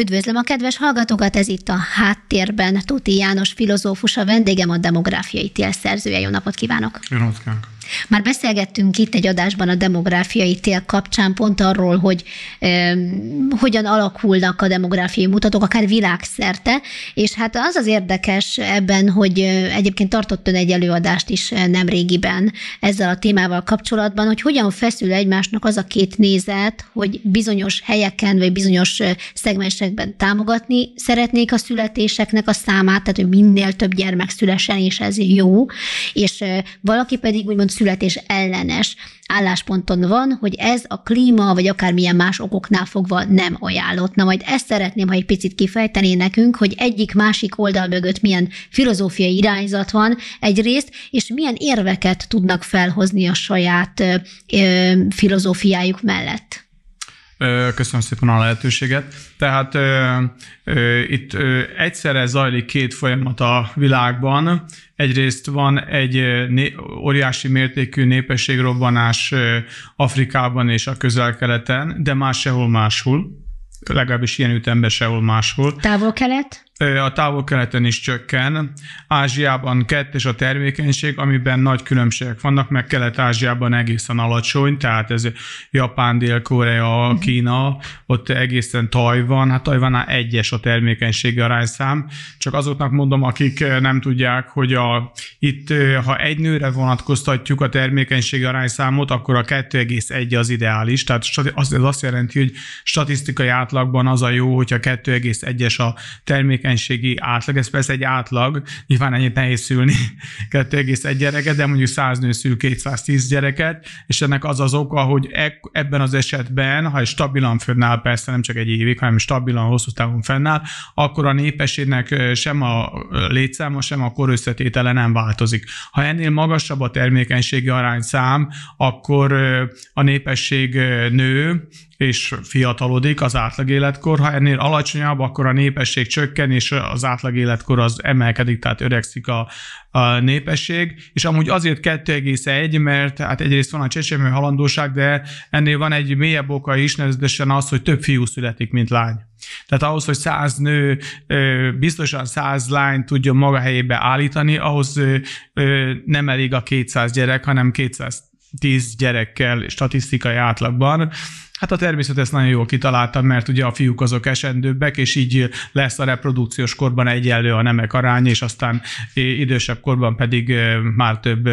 Üdvözlöm a kedves hallgatókat, ez itt a Háttérben Tuti János filozófus, a vendégem a demográfiai tél szerzője. Jó napot kívánok! Jó napot kívánok! Már beszélgettünk itt egy adásban a demográfiai tél kapcsán pont arról, hogy e, hogyan alakulnak a demográfiai mutatók, akár világszerte, és hát az az érdekes ebben, hogy egyébként tartott ön egy előadást is nem régiben ezzel a témával kapcsolatban, hogy hogyan feszül egymásnak az a két nézet, hogy bizonyos helyeken vagy bizonyos szegmensekben támogatni szeretnék a születéseknek a számát, tehát hogy minél több gyermek szülesen, és ez jó, és valaki pedig úgymond születés ellenes állásponton van, hogy ez a klíma, vagy akármilyen más okoknál fogva nem ajánlott. Na majd ezt szeretném, ha egy picit kifejtené nekünk, hogy egyik másik oldal mögött milyen filozófiai irányzat van egyrészt, és milyen érveket tudnak felhozni a saját ö, ö, filozófiájuk mellett. Köszönöm szépen a lehetőséget. Tehát itt egyszerre zajlik két folyamat a világban. Egyrészt van egy óriási mértékű népességrobbanás Afrikában és a közel-keleten, de más sehol máshol legalábbis ilyen ütemben sehol máshol. Távol-kelet? a távol-keleten is csökken. Ázsiában kettős a termékenység, amiben nagy különbségek vannak, meg Kelet-Ázsiában egészen alacsony, tehát ez Japán, Dél-Korea, mhm. Kína, ott egészen Tajvan, hát Tajvannál egyes a termékenységi arányszám. Csak azoknak mondom, akik nem tudják, hogy a, itt, ha egy nőre vonatkoztatjuk a termékenységi arányszámot, akkor a 2,1 az ideális, tehát ez azt jelenti, hogy statisztikai átlagban az a jó, hogyha 2,1-es a termékenység tevékenységi átlag, ez persze egy átlag, nyilván ennyit nehéz szülni 2,1 gyereket, de mondjuk 100 nő szül 210 gyereket, és ennek az az oka, hogy ebben az esetben, ha egy stabilan fönnáll, persze nem csak egy évig, hanem stabilan hosszú távon fennáll, akkor a népességnek sem a létszáma, sem a korösszetétele nem változik. Ha ennél magasabb a termékenységi arányszám, akkor a népesség nő, és fiatalodik az átlag életkor. Ha ennél alacsonyabb, akkor a népesség csökken, és az átlag életkor az emelkedik, tehát öregszik a, a népesség. És amúgy azért 2,1, mert hát egyrészt van a csecsemő halandóság, de ennél van egy mélyebb oka is, nevezetesen az, hogy több fiú születik, mint lány. Tehát ahhoz, hogy száz nő biztosan száz lány tudjon maga helyébe állítani, ahhoz nem elég a 200 gyerek, hanem 210 gyerekkel statisztikai átlagban. Hát a természet ezt nagyon jól kitalálta, mert ugye a fiúk azok esendőbbek, és így lesz a reprodukciós korban egyenlő a nemek arány, és aztán idősebb korban pedig már több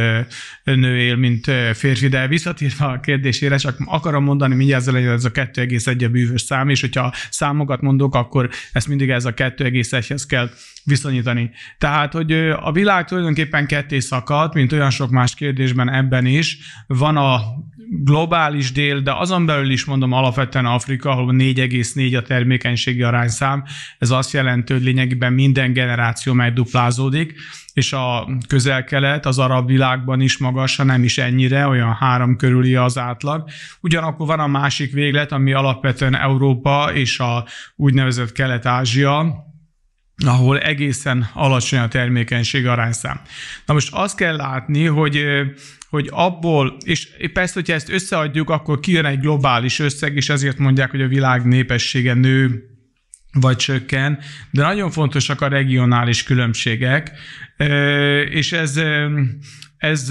nő él, mint férfi. De visszatérve a kérdésére, csak akarom mondani, mindjárt legyen ez a 2,1 a bűvös szám, és hogyha számokat mondok, akkor ezt mindig ez a 2,1-hez kell viszonyítani. Tehát, hogy a világ tulajdonképpen ketté szakadt, mint olyan sok más kérdésben ebben is. Van a globális dél, de azon belül is mondom alapvetően Afrika, ahol 4,4 a termékenységi arányszám, ez azt jelenti, hogy lényegében minden generáció megduplázódik, és a közel-kelet, az arab világban is magas, ha nem is ennyire, olyan három körüli az átlag. Ugyanakkor van a másik véglet, ami alapvetően Európa és a úgynevezett Kelet-Ázsia, ahol egészen alacsony a termékenység arányszám. Na most azt kell látni, hogy hogy abból, és persze, hogyha ezt összeadjuk, akkor kijön egy globális összeg, és ezért mondják, hogy a világ népessége nő vagy csökken, de nagyon fontosak a regionális különbségek, és ez, ez,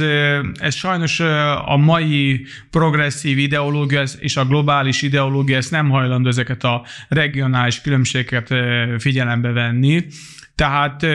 ez sajnos a mai progresszív ideológia és a globális ideológia ezt nem hajlandó ezeket a regionális különbségeket figyelembe venni. Tehát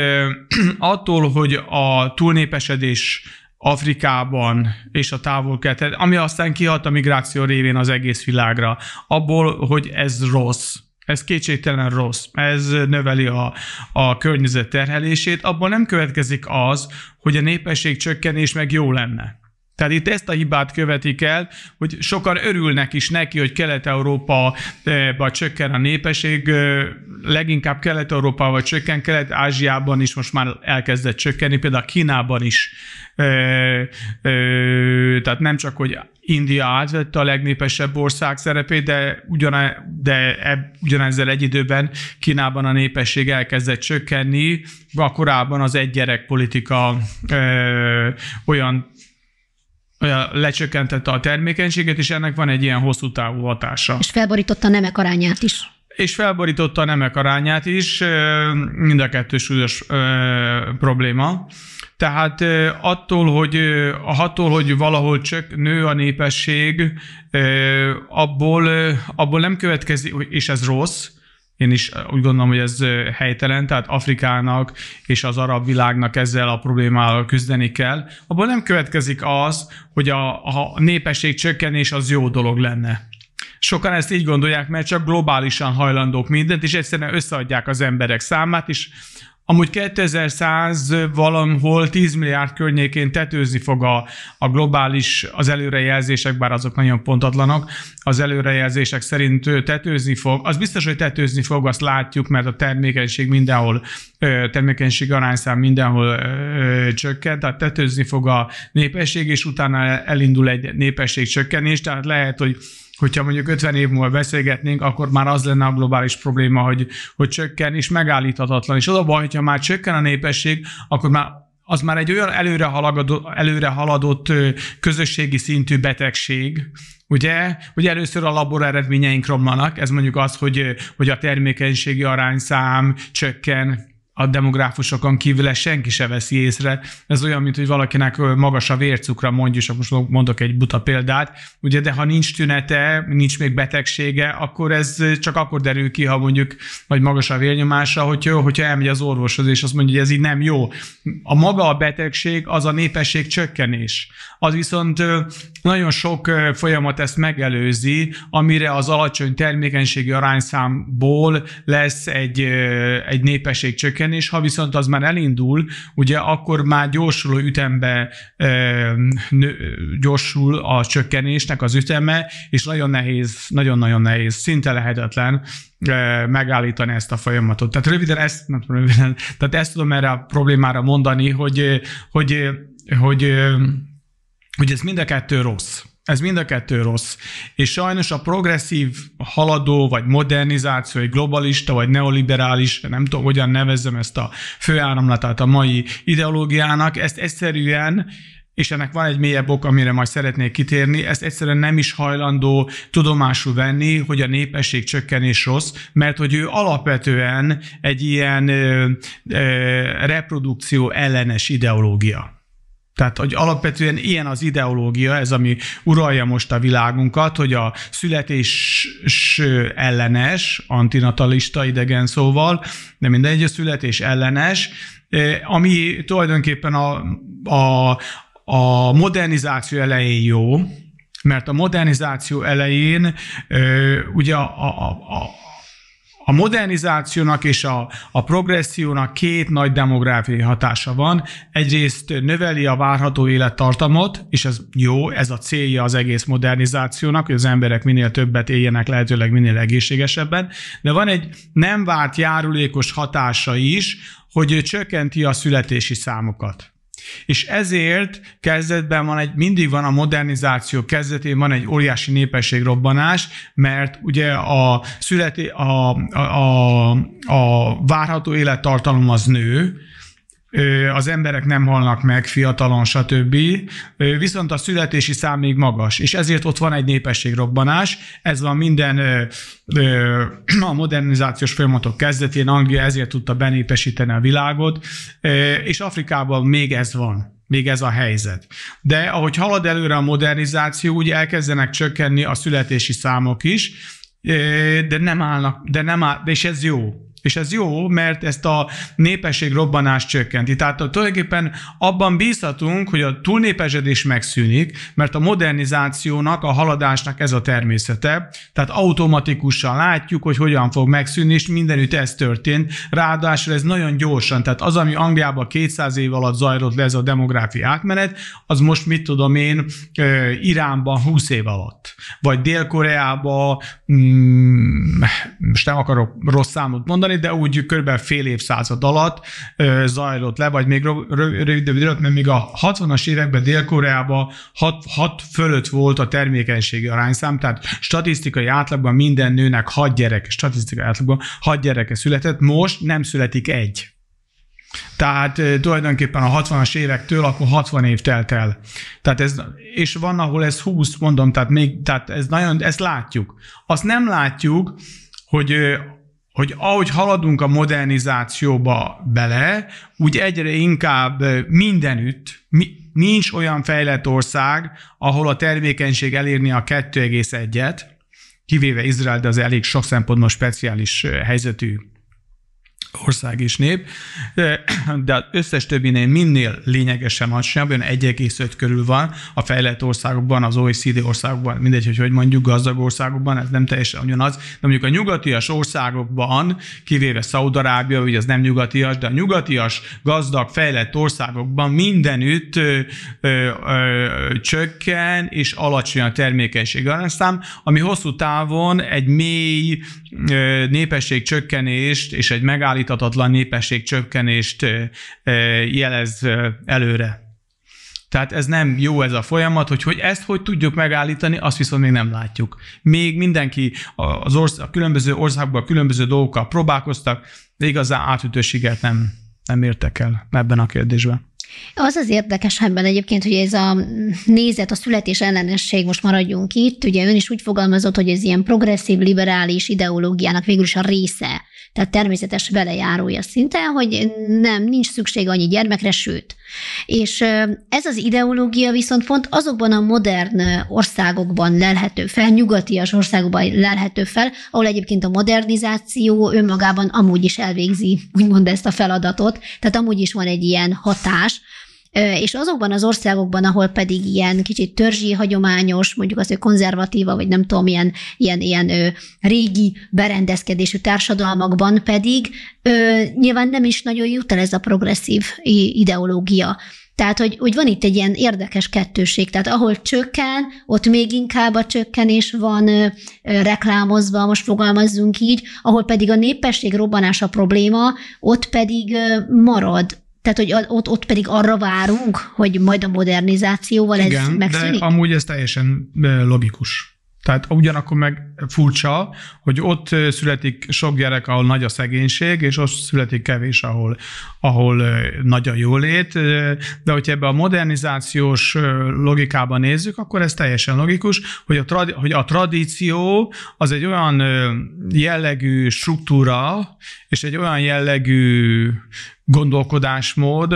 attól, hogy a túlnépesedés Afrikában és a távol keleten, ami aztán kihat a migráció révén az egész világra. Abból, hogy ez rossz, ez kétségtelen rossz, ez növeli a, a környezet terhelését, abból nem következik az, hogy a népesség csökkenés meg jó lenne. Tehát itt ezt a hibát követik el, hogy sokan örülnek is neki, hogy Kelet-Európa eh, csökken a népesség, eh, leginkább kelet vagy csökken, Kelet-Ázsiában is most már elkezdett csökkenni, például Kínában is Ö, ö, tehát nem csak, hogy India átvette a legnépesebb ország szerepét, de, ugyan, de eb, ugyanezzel egy időben Kínában a népesség elkezdett csökkenni, akkorában az egy politika ö, olyan lecsökkentette a termékenységet, és ennek van egy ilyen hosszú távú hatása. És felborította a nemek arányát is és felborította a nemek arányát is, mind a kettő súlyos probléma. Tehát attól, hogy, attól, hogy valahol csak nő a népesség, abból, abból nem következik, és ez rossz, én is úgy gondolom, hogy ez helytelen, tehát Afrikának és az arab világnak ezzel a problémával küzdeni kell. Abból nem következik az, hogy a, a népesség csökkenés az jó dolog lenne. Sokan ezt így gondolják, mert csak globálisan hajlandók mindent, és egyszerűen összeadják az emberek számát, és Amúgy 2100 valahol 10 milliárd környékén tetőzni fog a, a globális, az előrejelzések, bár azok nagyon pontatlanak, az előrejelzések szerint tetőzni fog. Az biztos, hogy tetőzni fog, azt látjuk, mert a termékenység mindenhol, termékenység arányszám mindenhol csökken, tehát tetőzni fog a népesség, és utána elindul egy népesség csökkenés, tehát lehet, hogy hogyha mondjuk 50 év múlva beszélgetnénk, akkor már az lenne a globális probléma, hogy, hogy csökken, és megállíthatatlan. És az a baj, hogyha már csökken a népesség, akkor már az már egy olyan előre, halagadó, előre haladott közösségi szintű betegség, Ugye? Ugye először a labor eredményeink romlanak, ez mondjuk az, hogy, hogy a termékenységi arányszám csökken, a demográfusokon kívül ezt senki se veszi észre. Ez olyan, mint hogy valakinek magas a vércukra, mondjuk, és most mondok egy buta példát, ugye, de ha nincs tünete, nincs még betegsége, akkor ez csak akkor derül ki, ha mondjuk vagy magas a vérnyomása, hogy jó, hogyha elmegy az orvoshoz, és azt mondja, hogy ez így nem jó. A maga a betegség, az a népesség csökkenés. Az viszont nagyon sok folyamat ezt megelőzi, amire az alacsony termékenységi arányszámból lesz egy, egy népesség csökkenés, lenni, és ha viszont az már elindul, ugye akkor már gyorsuló ütembe nő, gyorsul a csökkenésnek az üteme, és nagyon nehéz, nagyon-nagyon nehéz, szinte lehetetlen megállítani ezt a folyamatot. Tehát röviden ezt, nem röviden, tehát ezt tudom erre a problémára mondani, hogy, hogy, hogy, hogy, hogy ez mind a kettő rossz. Ez mind a kettő rossz. És sajnos a progresszív, haladó, vagy modernizáció, vagy globalista, vagy neoliberális, nem tudom, hogyan nevezzem ezt a főáramlatát a mai ideológiának, ezt egyszerűen és ennek van egy mélyebb ok, amire majd szeretnék kitérni, ezt egyszerűen nem is hajlandó tudomásul venni, hogy a népesség csökkenés rossz, mert hogy ő alapvetően egy ilyen ö, ö, reprodukció ellenes ideológia. Tehát, hogy alapvetően ilyen az ideológia, ez, ami uralja most a világunkat, hogy a születés ellenes, antinatalista idegen szóval, de mindegy, a születés ellenes, eh, ami tulajdonképpen a, a, a modernizáció elején jó, mert a modernizáció elején eh, ugye a, a, a, a modernizációnak és a, a progressziónak két nagy demográfiai hatása van. Egyrészt növeli a várható élettartamot, és ez jó, ez a célja az egész modernizációnak, hogy az emberek minél többet éljenek, lehetőleg minél egészségesebben, de van egy nem várt járulékos hatása is, hogy ő csökkenti a születési számokat és ezért kezdetben van egy, mindig van a modernizáció kezdetén van egy óriási népességrobbanás, mert ugye a, születi, a, a, a, a várható élettartalom az nő, az emberek nem halnak meg fiatalon, stb. Viszont a születési szám még magas, és ezért ott van egy népességrobbanás, ez van minden a modernizációs folyamatok kezdetén, Anglia ezért tudta benépesíteni a világot, és Afrikában még ez van még ez a helyzet. De ahogy halad előre a modernizáció, úgy elkezdenek csökkenni a születési számok is, de nem állnak, de nem áll, és ez jó. És ez jó, mert ezt a népesség robbanást csökkenti. Tehát tulajdonképpen abban bízhatunk, hogy a túlnépesedés megszűnik, mert a modernizációnak, a haladásnak ez a természete. Tehát automatikusan látjuk, hogy hogyan fog megszűnni, és mindenütt ez történt. Ráadásul ez nagyon gyorsan, tehát az, ami Angliában 200 év alatt zajlott le ez a demográfi átmenet, az most mit tudom én, Iránban 20 év alatt. Vagy Dél-Koreában, mm, most nem akarok rossz számot mondani, mondani, de úgy körülbelül fél évszázad alatt ö, zajlott le, vagy még rövidebb időt, mert még a 60-as években Dél-Koreában 6, 6 fölött volt a termékenységi arányszám, tehát statisztikai átlagban minden nőnek 6 gyereke, statisztikai átlagban 6 gyereke született, most nem születik egy. Tehát tulajdonképpen a 60-as évektől akkor 60 év telt el. Tehát ez, és van, ahol ez 20, mondom, tehát, még, tehát ez nagyon, ezt látjuk. Azt nem látjuk, hogy hogy ahogy haladunk a modernizációba bele, úgy egyre inkább mindenütt, mi, nincs olyan fejlett ország, ahol a termékenység elérni a 2,1-et, kivéve Izrael, de az elég sok szempontból speciális helyzetű ország és nép, de az összes többinél minél lényegesen alacsonyabb, olyan 1,5 körül van a fejlett országokban, az OECD országokban, mindegy, hogy hogy mondjuk gazdag országokban, ez nem teljesen ugyanaz, de mondjuk a nyugatias országokban, kivéve Szaudarábia, ugye az nem nyugatias, de a nyugatias, gazdag, fejlett országokban mindenütt ö, ö, ö, csökken és alacsony a termékenység arányszám, ami hosszú távon egy mély ö, népesség csökkenést és egy megállítást megállíthatatlan népesség csökkenést jelez előre. Tehát ez nem jó ez a folyamat, hogy, hogy ezt hogy tudjuk megállítani, azt viszont még nem látjuk. Még mindenki az orsz- a különböző országban különböző dolgokkal próbálkoztak, de igazán átütőséget nem, nem értek el ebben a kérdésben. Az az érdekes ebben egyébként, hogy ez a nézet, a születés ellenesség, most maradjunk itt, ugye ön is úgy fogalmazott, hogy ez ilyen progresszív, liberális ideológiának végül is a része, tehát természetes velejárója szinte, hogy nem, nincs szükség annyi gyermekre, sőt, és ez az ideológia viszont pont azokban a modern országokban lelhető fel, nyugatias országokban lelhető fel, ahol egyébként a modernizáció önmagában amúgy is elvégzi úgymond ezt a feladatot, tehát amúgy is van egy ilyen hatás, és azokban az országokban, ahol pedig ilyen kicsit törzsi, hagyományos, mondjuk az, hogy konzervatíva, vagy nem tudom, ilyen, ilyen, ilyen régi berendezkedésű társadalmakban pedig nyilván nem is nagyon jut el ez a progresszív ideológia. Tehát, hogy, hogy van itt egy ilyen érdekes kettőség, tehát ahol csökken, ott még inkább a csökkenés van ö, ö, reklámozva, most fogalmazzunk így, ahol pedig a népesség robbanása probléma, ott pedig ö, marad tehát, hogy ott, ott pedig arra várunk, hogy majd a modernizációval Igen, ez megszűnik? de amúgy ez teljesen logikus. Tehát ugyanakkor meg furcsa, hogy ott születik sok gyerek, ahol nagy a szegénység, és ott születik kevés, ahol, ahol nagy a jólét, de hogyha ebbe a modernizációs logikában nézzük, akkor ez teljesen logikus, hogy a, tradi- hogy a tradíció az egy olyan jellegű struktúra, és egy olyan jellegű gondolkodásmód,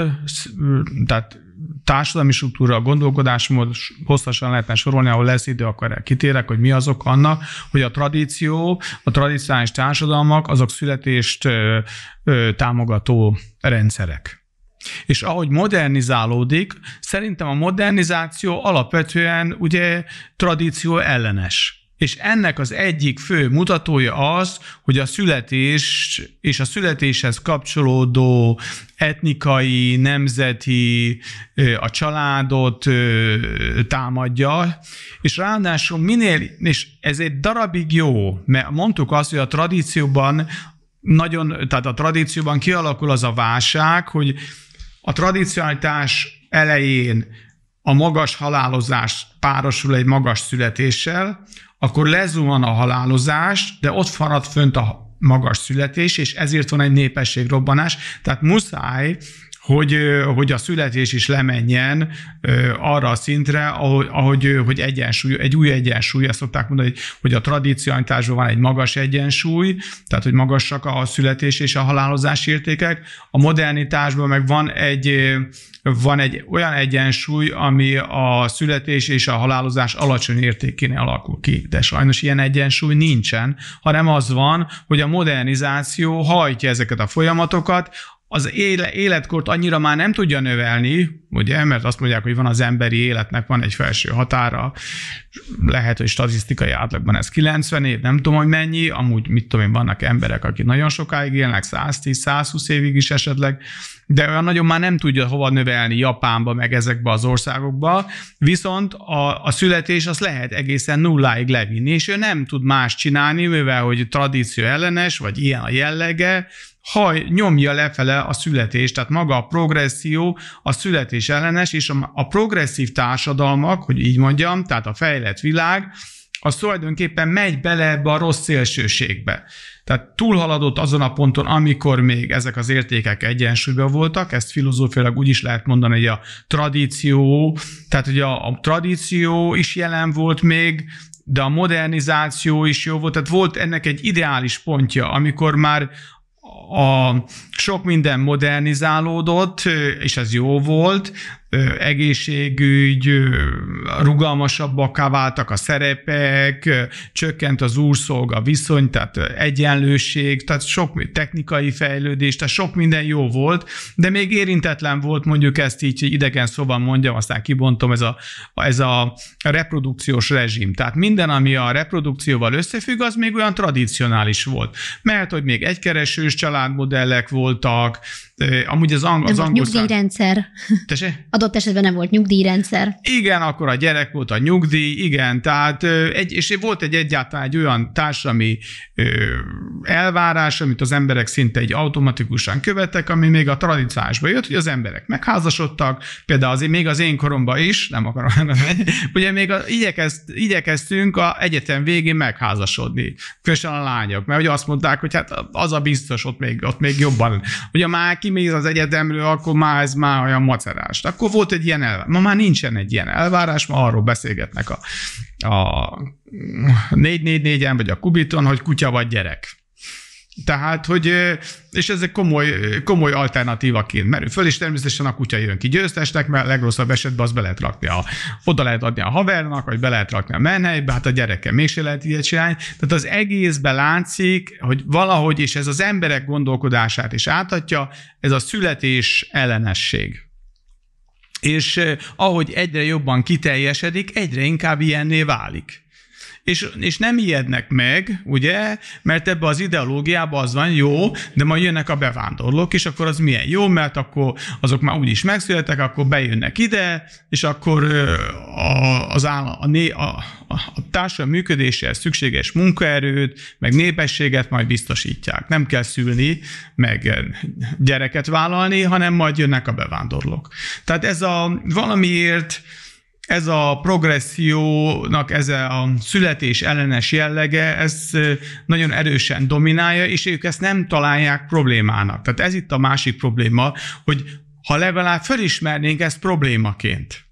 tehát társadalmi struktúra, gondolkodásmód, hosszasan lehetne sorolni, ahol lesz idő, akkor kitérek, hogy mi azok annak, hogy a tradíció, a tradicionális társadalmak, azok születést támogató rendszerek. És ahogy modernizálódik, szerintem a modernizáció alapvetően ugye tradíció ellenes. És ennek az egyik fő mutatója az, hogy a születés és a születéshez kapcsolódó etnikai, nemzeti, a családot támadja, és ráadásul minél, és ez egy darabig jó, mert mondtuk azt, hogy a tradícióban nagyon, tehát a tradícióban kialakul az a válság, hogy a tradicionalitás elején a magas halálozás párosul egy magas születéssel, akkor lezuhan a halálozás, de ott farad fönt a magas születés, és ezért van egy népességrobbanás. Tehát muszáj hogy, hogy a születés is lemenjen arra a szintre, ahogy, ahogy hogy egyensúly, egy új egyensúly, ezt szokták mondani, hogy, hogy a tradícióanyításban van egy magas egyensúly, tehát hogy magasak a születés és a halálozás értékek, a modernitásban meg van egy, van egy olyan egyensúly, ami a születés és a halálozás alacsony értékénél alakul ki. De sajnos ilyen egyensúly nincsen, hanem az van, hogy a modernizáció hajtja ezeket a folyamatokat, az életkort annyira már nem tudja növelni, ugye, mert azt mondják, hogy van az emberi életnek, van egy felső határa, lehet, hogy statisztikai átlagban ez 90 év, nem tudom, hogy mennyi, amúgy mit tudom én, vannak emberek, akik nagyon sokáig élnek, 110-120 évig is esetleg, de olyan nagyon már nem tudja hova növelni Japánba, meg ezekbe az országokba, viszont a, a születés az lehet egészen nulláig levinni, és ő nem tud más csinálni, mivel hogy tradíció ellenes, vagy ilyen a jellege, ha nyomja lefele a születést, tehát maga a progresszió a születés is ellenes, és a, a progresszív társadalmak, hogy így mondjam, tehát a fejlett világ, az tulajdonképpen megy bele ebbe a rossz szélsőségbe. Tehát túlhaladott azon a ponton, amikor még ezek az értékek egyensúlyban voltak, ezt filozófiailag úgy is lehet mondani, hogy a tradíció, tehát ugye a, a tradíció is jelen volt még, de a modernizáció is jó volt, tehát volt ennek egy ideális pontja, amikor már a sok minden modernizálódott, és ez jó volt, egészségügy, rugalmasabbak váltak a szerepek, csökkent az úrszolga viszony, tehát egyenlőség, tehát sok technikai fejlődés, tehát sok minden jó volt, de még érintetlen volt mondjuk ezt így idegen szóban mondjam, aztán kibontom, ez a, ez a reprodukciós rezsim. Tehát minden, ami a reprodukcióval összefügg, az még olyan tradicionális volt. Mert hogy még egykeresős családmodellek voltak, Amúgy az, ang- az angol... nyugdíjrendszer. Tese? Adott esetben nem volt nyugdíjrendszer. Igen, akkor a gyerek volt a nyugdíj, igen, tehát egy, és volt egy egyáltalán egy olyan társadalmi elvárás, amit az emberek szinte egy automatikusan követtek, ami még a tradicionálisba jött, hogy az emberek megházasodtak, például azért még az én koromban is, nem akarom ugye még a, igyekezt, igyekeztünk a egyetem végén megházasodni, különösen a lányok, mert ugye azt mondták, hogy hát az a biztos, ott még, ott még jobban. Ugye már kimész az egyetemről, akkor már ez már olyan macerás. Akkor volt egy ilyen elvárás. Ma már nincsen egy ilyen elvárás, ma arról beszélgetnek a, a 444-en vagy a Kubiton, hogy kutya vagy gyerek. Tehát, hogy, és ez egy komoly, komoly alternatívaként merül föl, és természetesen a kutya jön ki győztesnek, mert a legrosszabb esetben az be lehet rakni a, oda lehet adni a havernak, vagy be lehet rakni a menhelybe, hát a gyereke mégsem lehet ilyet csinálni. Tehát az egészben látszik, hogy valahogy, és ez az emberek gondolkodását is átadja, ez a születés ellenesség. És ahogy egyre jobban kiteljesedik, egyre inkább ilyenné válik. És, és nem ijednek meg, ugye, mert ebbe az ideológiában az van, jó, de majd jönnek a bevándorlók, és akkor az milyen jó, mert akkor azok már úgyis megszülettek, akkor bejönnek ide, és akkor a, az állam, a, a, a társadalom működéséhez szükséges munkaerőt, meg népességet majd biztosítják. Nem kell szülni, meg gyereket vállalni, hanem majd jönnek a bevándorlók. Tehát ez a valamiért ez a progressziónak ez a születés ellenes jellege, ez nagyon erősen dominálja, és ők ezt nem találják problémának. Tehát ez itt a másik probléma, hogy ha legalább felismernénk ezt problémaként.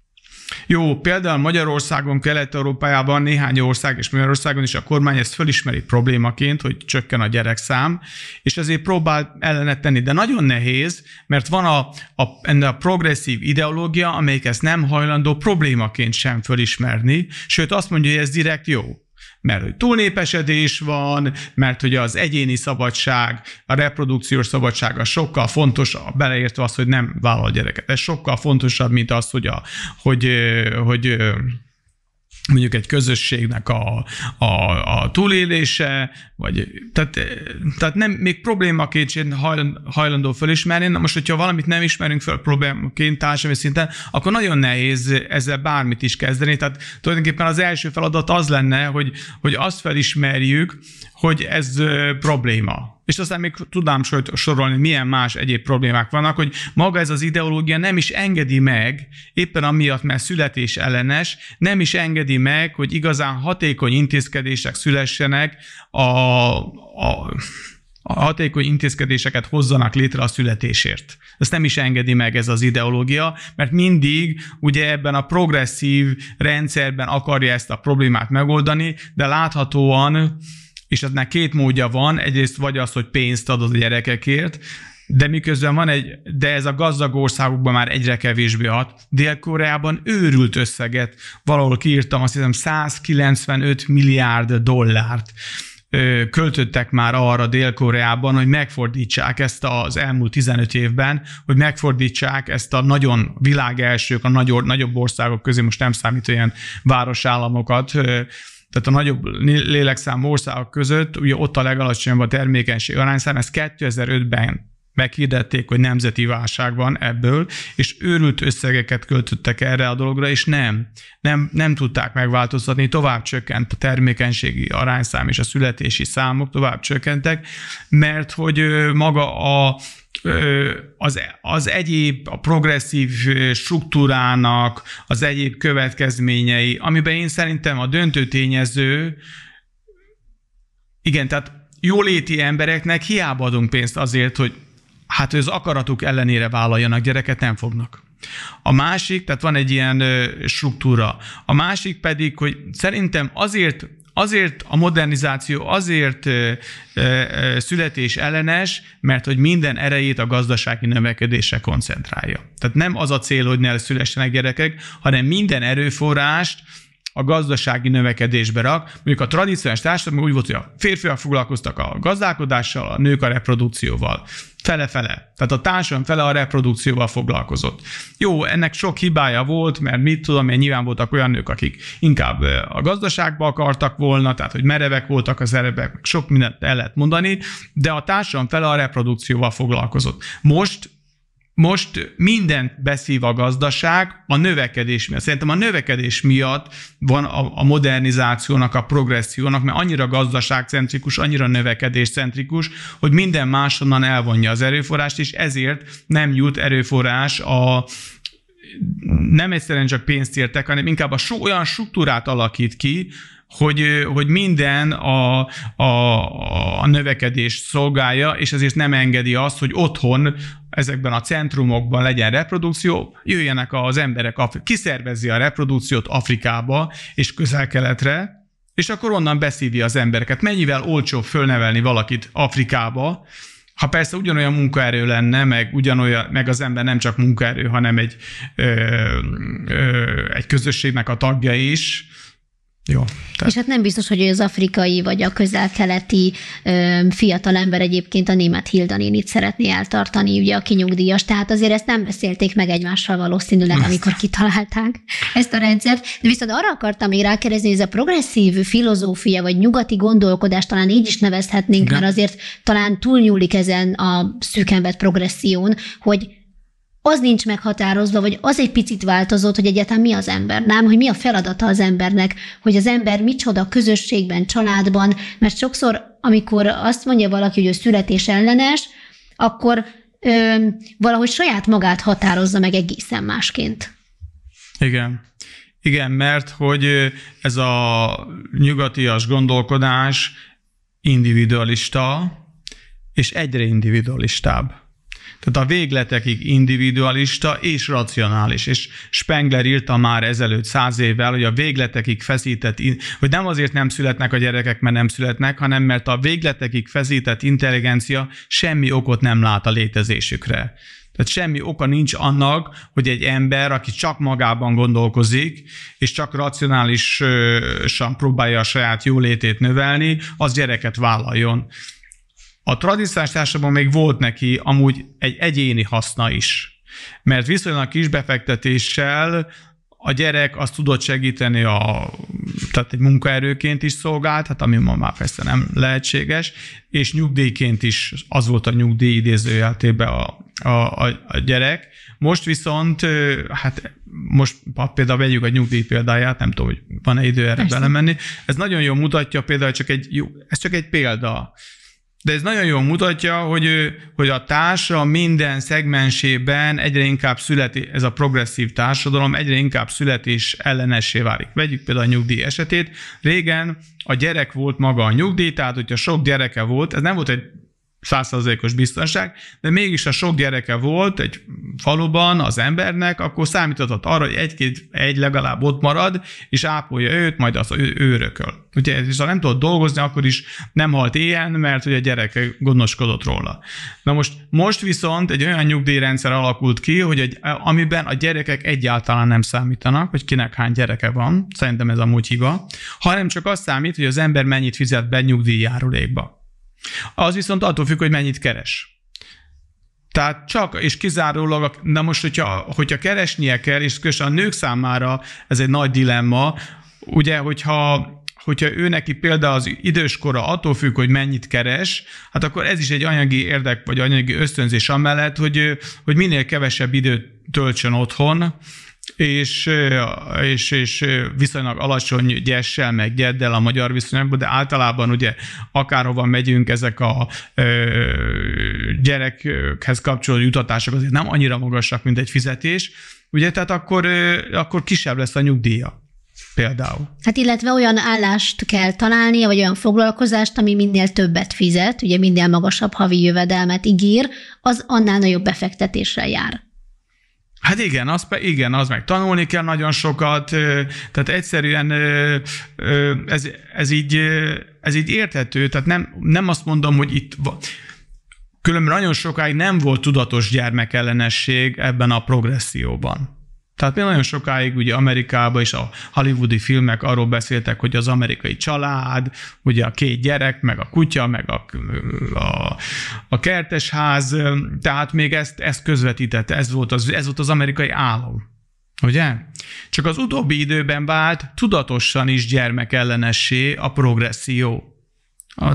Jó, például Magyarországon, Kelet-Európájában, néhány ország és Magyarországon is a kormány ezt fölismeri problémaként, hogy csökken a gyerekszám, és ezért próbál ellenet tenni. De nagyon nehéz, mert van a, a, a progresszív ideológia, amelyik ezt nem hajlandó problémaként sem fölismerni, sőt azt mondja, hogy ez direkt jó mert hogy túlnépesedés van, mert hogy az egyéni szabadság, a reprodukciós szabadság az sokkal fontosabb, beleértve azt, hogy nem vállal gyereket. Ez sokkal fontosabb, mint az, hogy, a, hogy, hogy mondjuk egy közösségnek a, a, a túlélése, vagy tehát, tehát nem, még problémaként hajlandó fölismerni, na most, hogyha valamit nem ismerünk föl problémaként társadalmi szinten, akkor nagyon nehéz ezzel bármit is kezdeni, tehát tulajdonképpen az első feladat az lenne, hogy, hogy azt felismerjük, hogy ez probléma, és aztán még tudnám sorolni, milyen más egyéb problémák vannak, hogy maga ez az ideológia nem is engedi meg, éppen amiatt, mert születés ellenes, nem is engedi meg, hogy igazán hatékony intézkedések szülessenek a, a a hatékony intézkedéseket hozzanak létre a születésért. Ezt nem is engedi meg ez az ideológia, mert mindig ugye ebben a progresszív rendszerben akarja ezt a problémát megoldani, de láthatóan és ennek két módja van, egyrészt vagy az, hogy pénzt adod a gyerekekért, de miközben van egy, de ez a gazdag országokban már egyre kevésbé hat. Dél-Koreában őrült összeget, valahol kiírtam, azt hiszem 195 milliárd dollárt költöttek már arra Dél-Koreában, hogy megfordítsák ezt az elmúlt 15 évben, hogy megfordítsák ezt a nagyon világelsők, a nagyobb, nagyobb országok közé, most nem számít olyan városállamokat, tehát a nagyobb lélekszámú országok között, ugye ott a legalacsonyabb a termékenység arányszám, ezt 2005-ben meghirdették, hogy nemzeti válság van ebből, és őrült összegeket költöttek erre a dologra, és nem, nem, nem tudták megváltoztatni, tovább csökkent a termékenységi arányszám és a születési számok tovább csökkentek, mert hogy maga a az, az egyéb, a progresszív struktúrának az egyéb következményei, amiben én szerintem a döntő tényező, igen, tehát jóléti embereknek hiába adunk pénzt azért, hogy hát az akaratuk ellenére vállaljanak gyereket, nem fognak. A másik, tehát van egy ilyen struktúra. A másik pedig, hogy szerintem azért azért a modernizáció azért születés ellenes, mert hogy minden erejét a gazdasági növekedésre koncentrálja. Tehát nem az a cél, hogy ne szülessenek gyerekek, hanem minden erőforrást a gazdasági növekedésbe rak. Mondjuk a tradicionális társadalom úgy volt, hogy a férfiak foglalkoztak a gazdálkodással, a nők a reprodukcióval. Fele-fele. Tehát a társadalom fele a reprodukcióval foglalkozott. Jó, ennek sok hibája volt, mert mit tudom én, nyilván voltak olyan nők, akik inkább a gazdaságba akartak volna, tehát hogy merevek voltak az erebek, sok mindent el lehet mondani, de a társadalom fele a reprodukcióval foglalkozott. Most most mindent beszív a gazdaság a növekedés miatt. Szerintem a növekedés miatt van a, a modernizációnak, a progressziónak, mert annyira gazdaságcentrikus, annyira növekedéscentrikus, hogy minden másonnan elvonja az erőforrást, és ezért nem jut erőforrás a, nem egyszerűen csak pénzt értek, hanem inkább a so, olyan struktúrát alakít ki, hogy, hogy minden a, a, a növekedés szolgálja, és ezért nem engedi azt, hogy otthon ezekben a centrumokban legyen reprodukció, jöjjenek az emberek, kiszervezi a reprodukciót Afrikába és közel-keletre, és akkor onnan beszívja az embereket. Mennyivel olcsóbb fölnevelni valakit Afrikába, ha persze ugyanolyan munkaerő lenne, meg, ugyanolyan, meg az ember nem csak munkaerő, hanem egy, ö, ö, egy közösségnek a tagja is, jó. Tehát. És hát nem biztos, hogy az afrikai vagy a közel-keleti fiatal ember egyébként a német Hilda nénit szeretné eltartani, ugye a kinyugdíjas, tehát azért ezt nem beszélték meg egymással valószínűleg, amikor kitalálták ezt a rendszert. De viszont arra akartam még rákérdezni, hogy ez a progresszív filozófia, vagy nyugati gondolkodás talán így is nevezhetnénk, De. mert azért talán túlnyúlik ezen a szűkenvet progresszión, hogy az nincs meghatározva, vagy az egy picit változott, hogy egyáltalán mi az ember, nem, hogy mi a feladata az embernek, hogy az ember micsoda közösségben, családban, mert sokszor, amikor azt mondja valaki, hogy ő születés ellenes, akkor ö, valahogy saját magát határozza meg egészen másként. Igen. Igen, mert hogy ez a nyugatias gondolkodás individualista, és egyre individualistább. Tehát a végletekig individualista és racionális. És Spengler írta már ezelőtt száz évvel, hogy a végletekig feszített, hogy nem azért nem születnek a gyerekek, mert nem születnek, hanem mert a végletekig feszített intelligencia semmi okot nem lát a létezésükre. Tehát semmi oka nincs annak, hogy egy ember, aki csak magában gondolkozik, és csak racionálisan próbálja a saját jólétét növelni, az gyereket vállaljon a tradicionális társadalomban még volt neki amúgy egy egyéni haszna is. Mert viszonylag kis befektetéssel a gyerek azt tudott segíteni, a, tehát egy munkaerőként is szolgált, hát ami ma már persze nem lehetséges, és nyugdíjként is az volt a nyugdíj idézőjeltében a, a, a, a gyerek. Most viszont, hát most ha például vegyük a nyugdíj példáját, nem tudom, hogy van-e idő erre persze. belemenni, ez nagyon jól mutatja például, csak egy, jó, ez csak egy példa de ez nagyon jól mutatja, hogy, ő, hogy a társa minden szegmensében egyre inkább születi, ez a progresszív társadalom egyre inkább születés ellenessé válik. Vegyük például a nyugdíj esetét. Régen a gyerek volt maga a nyugdíj, tehát hogyha sok gyereke volt, ez nem volt egy százszerzékos biztonság, de mégis a sok gyereke volt egy faluban az embernek, akkor számíthatott arra, hogy egy-két, egy legalább ott marad, és ápolja őt, majd az ő, ő örököl. Ugye, és ha nem tudott dolgozni, akkor is nem halt ilyen, mert ugye a gyereke gondoskodott róla. Na most, most viszont egy olyan nyugdíjrendszer alakult ki, hogy egy, amiben a gyerekek egyáltalán nem számítanak, hogy kinek hány gyereke van, szerintem ez amúgy hiba, hanem csak azt számít, hogy az ember mennyit fizet be nyugdíjjárulékba. Az viszont attól függ, hogy mennyit keres. Tehát csak és kizárólag, na most, hogyha, hogyha keresnie kell, és különösen a nők számára ez egy nagy dilemma, ugye, hogyha hogyha ő neki például az időskora attól függ, hogy mennyit keres, hát akkor ez is egy anyagi érdek, vagy anyagi ösztönzés amellett, hogy, hogy minél kevesebb időt töltsön otthon, és, és, és viszonylag alacsony gyessel, meg gyeddel a magyar viszonyokban, de általában ugye akárhova megyünk, ezek a ö, gyerekhez kapcsolódó jutatások azért nem annyira magasak, mint egy fizetés, ugye, tehát akkor, akkor kisebb lesz a nyugdíja például. Hát illetve olyan állást kell találnia, vagy olyan foglalkozást, ami minél többet fizet, ugye minél magasabb havi jövedelmet ígér, az annál nagyobb befektetéssel jár. Hát igen, az, igen, az meg tanulni kell nagyon sokat, tehát egyszerűen ez, ez, így, ez így érthető, tehát nem, nem azt mondom, hogy itt van. Különben nagyon sokáig nem volt tudatos gyermekellenesség ebben a progresszióban. Tehát még nagyon sokáig ugye Amerikában is a hollywoodi filmek arról beszéltek, hogy az amerikai család, ugye a két gyerek, meg a kutya, meg a, a, a kertesház, tehát még ezt, ezt közvetítette, ez volt, az, ez volt az amerikai álom. Ugye? Csak az utóbbi időben vált tudatosan is gyermekellenessé a progresszió,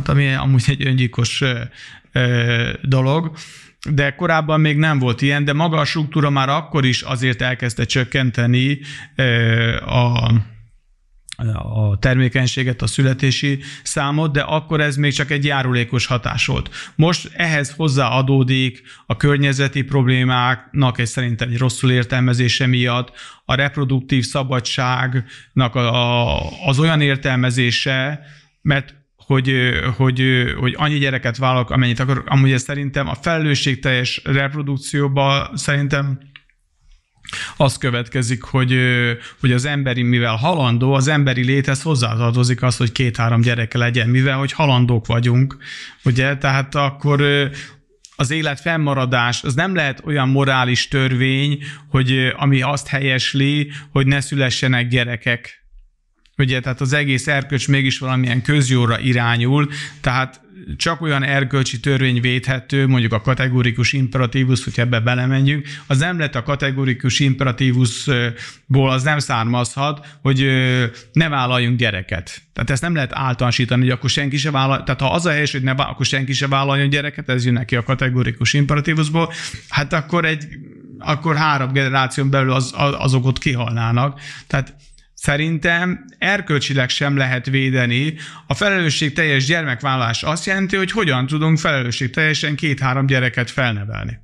ami amúgy egy öngyilkos dolog, de korábban még nem volt ilyen, de maga a struktúra már akkor is azért elkezdte csökkenteni a a termékenységet, a születési számot, de akkor ez még csak egy járulékos hatás volt. Most ehhez hozzáadódik a környezeti problémáknak egy szerintem egy rosszul értelmezése miatt, a reproduktív szabadságnak a, a, az olyan értelmezése, mert hogy, hogy, hogy annyi gyereket vállalok, amennyit akarok. Amúgy ez szerintem a felelősségteljes reprodukcióban szerintem az következik, hogy, hogy az emberi, mivel halandó, az emberi léthez hozzátartozik az, hogy két-három gyereke legyen, mivel hogy halandók vagyunk, ugye, tehát akkor az élet fennmaradás, az nem lehet olyan morális törvény, hogy ami azt helyesli, hogy ne szülessenek gyerekek Ugye, tehát az egész erkölcs mégis valamilyen közjóra irányul, tehát csak olyan erkölcsi törvény védhető, mondjuk a kategórikus imperatívus, hogy ebbe belemegyünk, az nem lett a kategórikus imperatívusból, az nem származhat, hogy ne vállaljunk gyereket. Tehát ezt nem lehet általánosítani, hogy akkor senki se vállal, tehát ha az a helyes, hogy ne, akkor senki se vállaljon gyereket, ez jön neki a kategórikus imperatívusból, hát akkor egy akkor három generáción belül az, azok ott kihalnának. Tehát Szerintem erkölcsileg sem lehet védeni. A teljes gyermekvállalás azt jelenti, hogy hogyan tudunk teljesen két-három gyereket felnevelni.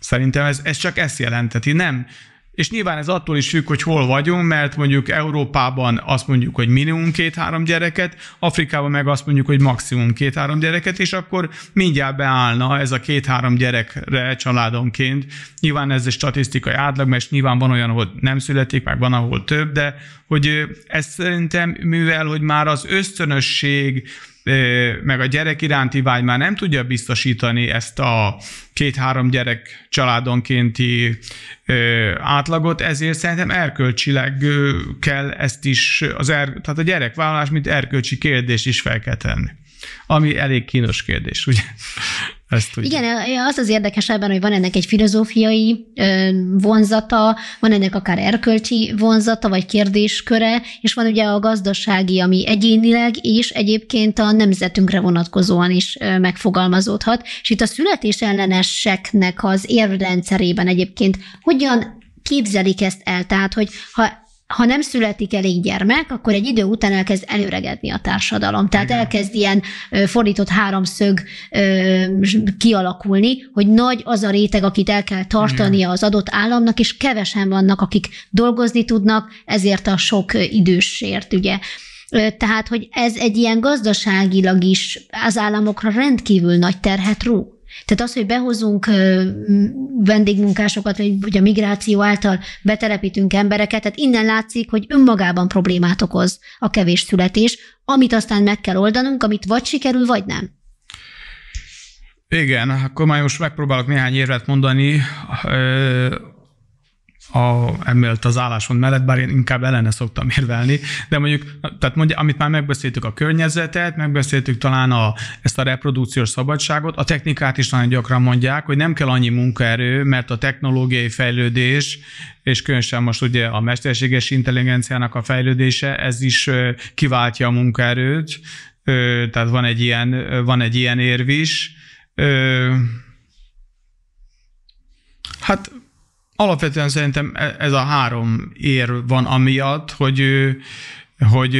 Szerintem ez, ez csak ezt jelenteti, nem és nyilván ez attól is függ, hogy hol vagyunk, mert mondjuk Európában azt mondjuk, hogy minimum két-három gyereket, Afrikában meg azt mondjuk, hogy maximum két-három gyereket, és akkor mindjárt beállna ez a két-három gyerekre családonként. Nyilván ez egy statisztikai átlag, mert nyilván van olyan, hogy nem születik, meg van, ahol több, de hogy ez szerintem, mivel, hogy már az ösztönösség, meg a gyerek iránti vágy már nem tudja biztosítani ezt a két-három gyerek családonkénti átlagot, ezért szerintem erkölcsileg kell ezt is, az er, tehát a gyerekvállalás, mint erkölcsi kérdést is fel kell tenni. Ami elég kínos kérdés, ugye? Ezt Igen, az az érdekes ebben, hogy van ennek egy filozófiai vonzata, van ennek akár erkölcsi vonzata, vagy kérdésköre, és van ugye a gazdasági, ami egyénileg, és egyébként a nemzetünkre vonatkozóan is megfogalmazódhat. És itt a születés az érvrendszerében egyébként hogyan képzelik ezt el? Tehát, hogy ha ha nem születik elég gyermek, akkor egy idő után elkezd előregedni a társadalom. Tehát Igen. elkezd ilyen fordított háromszög kialakulni, hogy nagy az a réteg, akit el kell tartania az adott államnak, és kevesen vannak, akik dolgozni tudnak, ezért a sok idősért, ugye. Tehát, hogy ez egy ilyen gazdaságilag is az államokra rendkívül nagy terhet ró. Tehát az, hogy behozunk vendégmunkásokat, vagy, a migráció által betelepítünk embereket, tehát innen látszik, hogy önmagában problémát okoz a kevés születés, amit aztán meg kell oldanunk, amit vagy sikerül, vagy nem. Igen, akkor már most megpróbálok néhány érvet mondani a, emellett az álláson mellett, bár én inkább ellene szoktam érvelni, de mondjuk, tehát mondja, amit már megbeszéltük a környezetet, megbeszéltük talán a, ezt a reprodukciós szabadságot, a technikát is nagyon gyakran mondják, hogy nem kell annyi munkaerő, mert a technológiai fejlődés, és különösen most ugye a mesterséges intelligenciának a fejlődése, ez is kiváltja a munkaerőt, tehát van egy ilyen, van egy ilyen érv is. Hát alapvetően szerintem e- ez a három ér van amiatt, hogy, hogy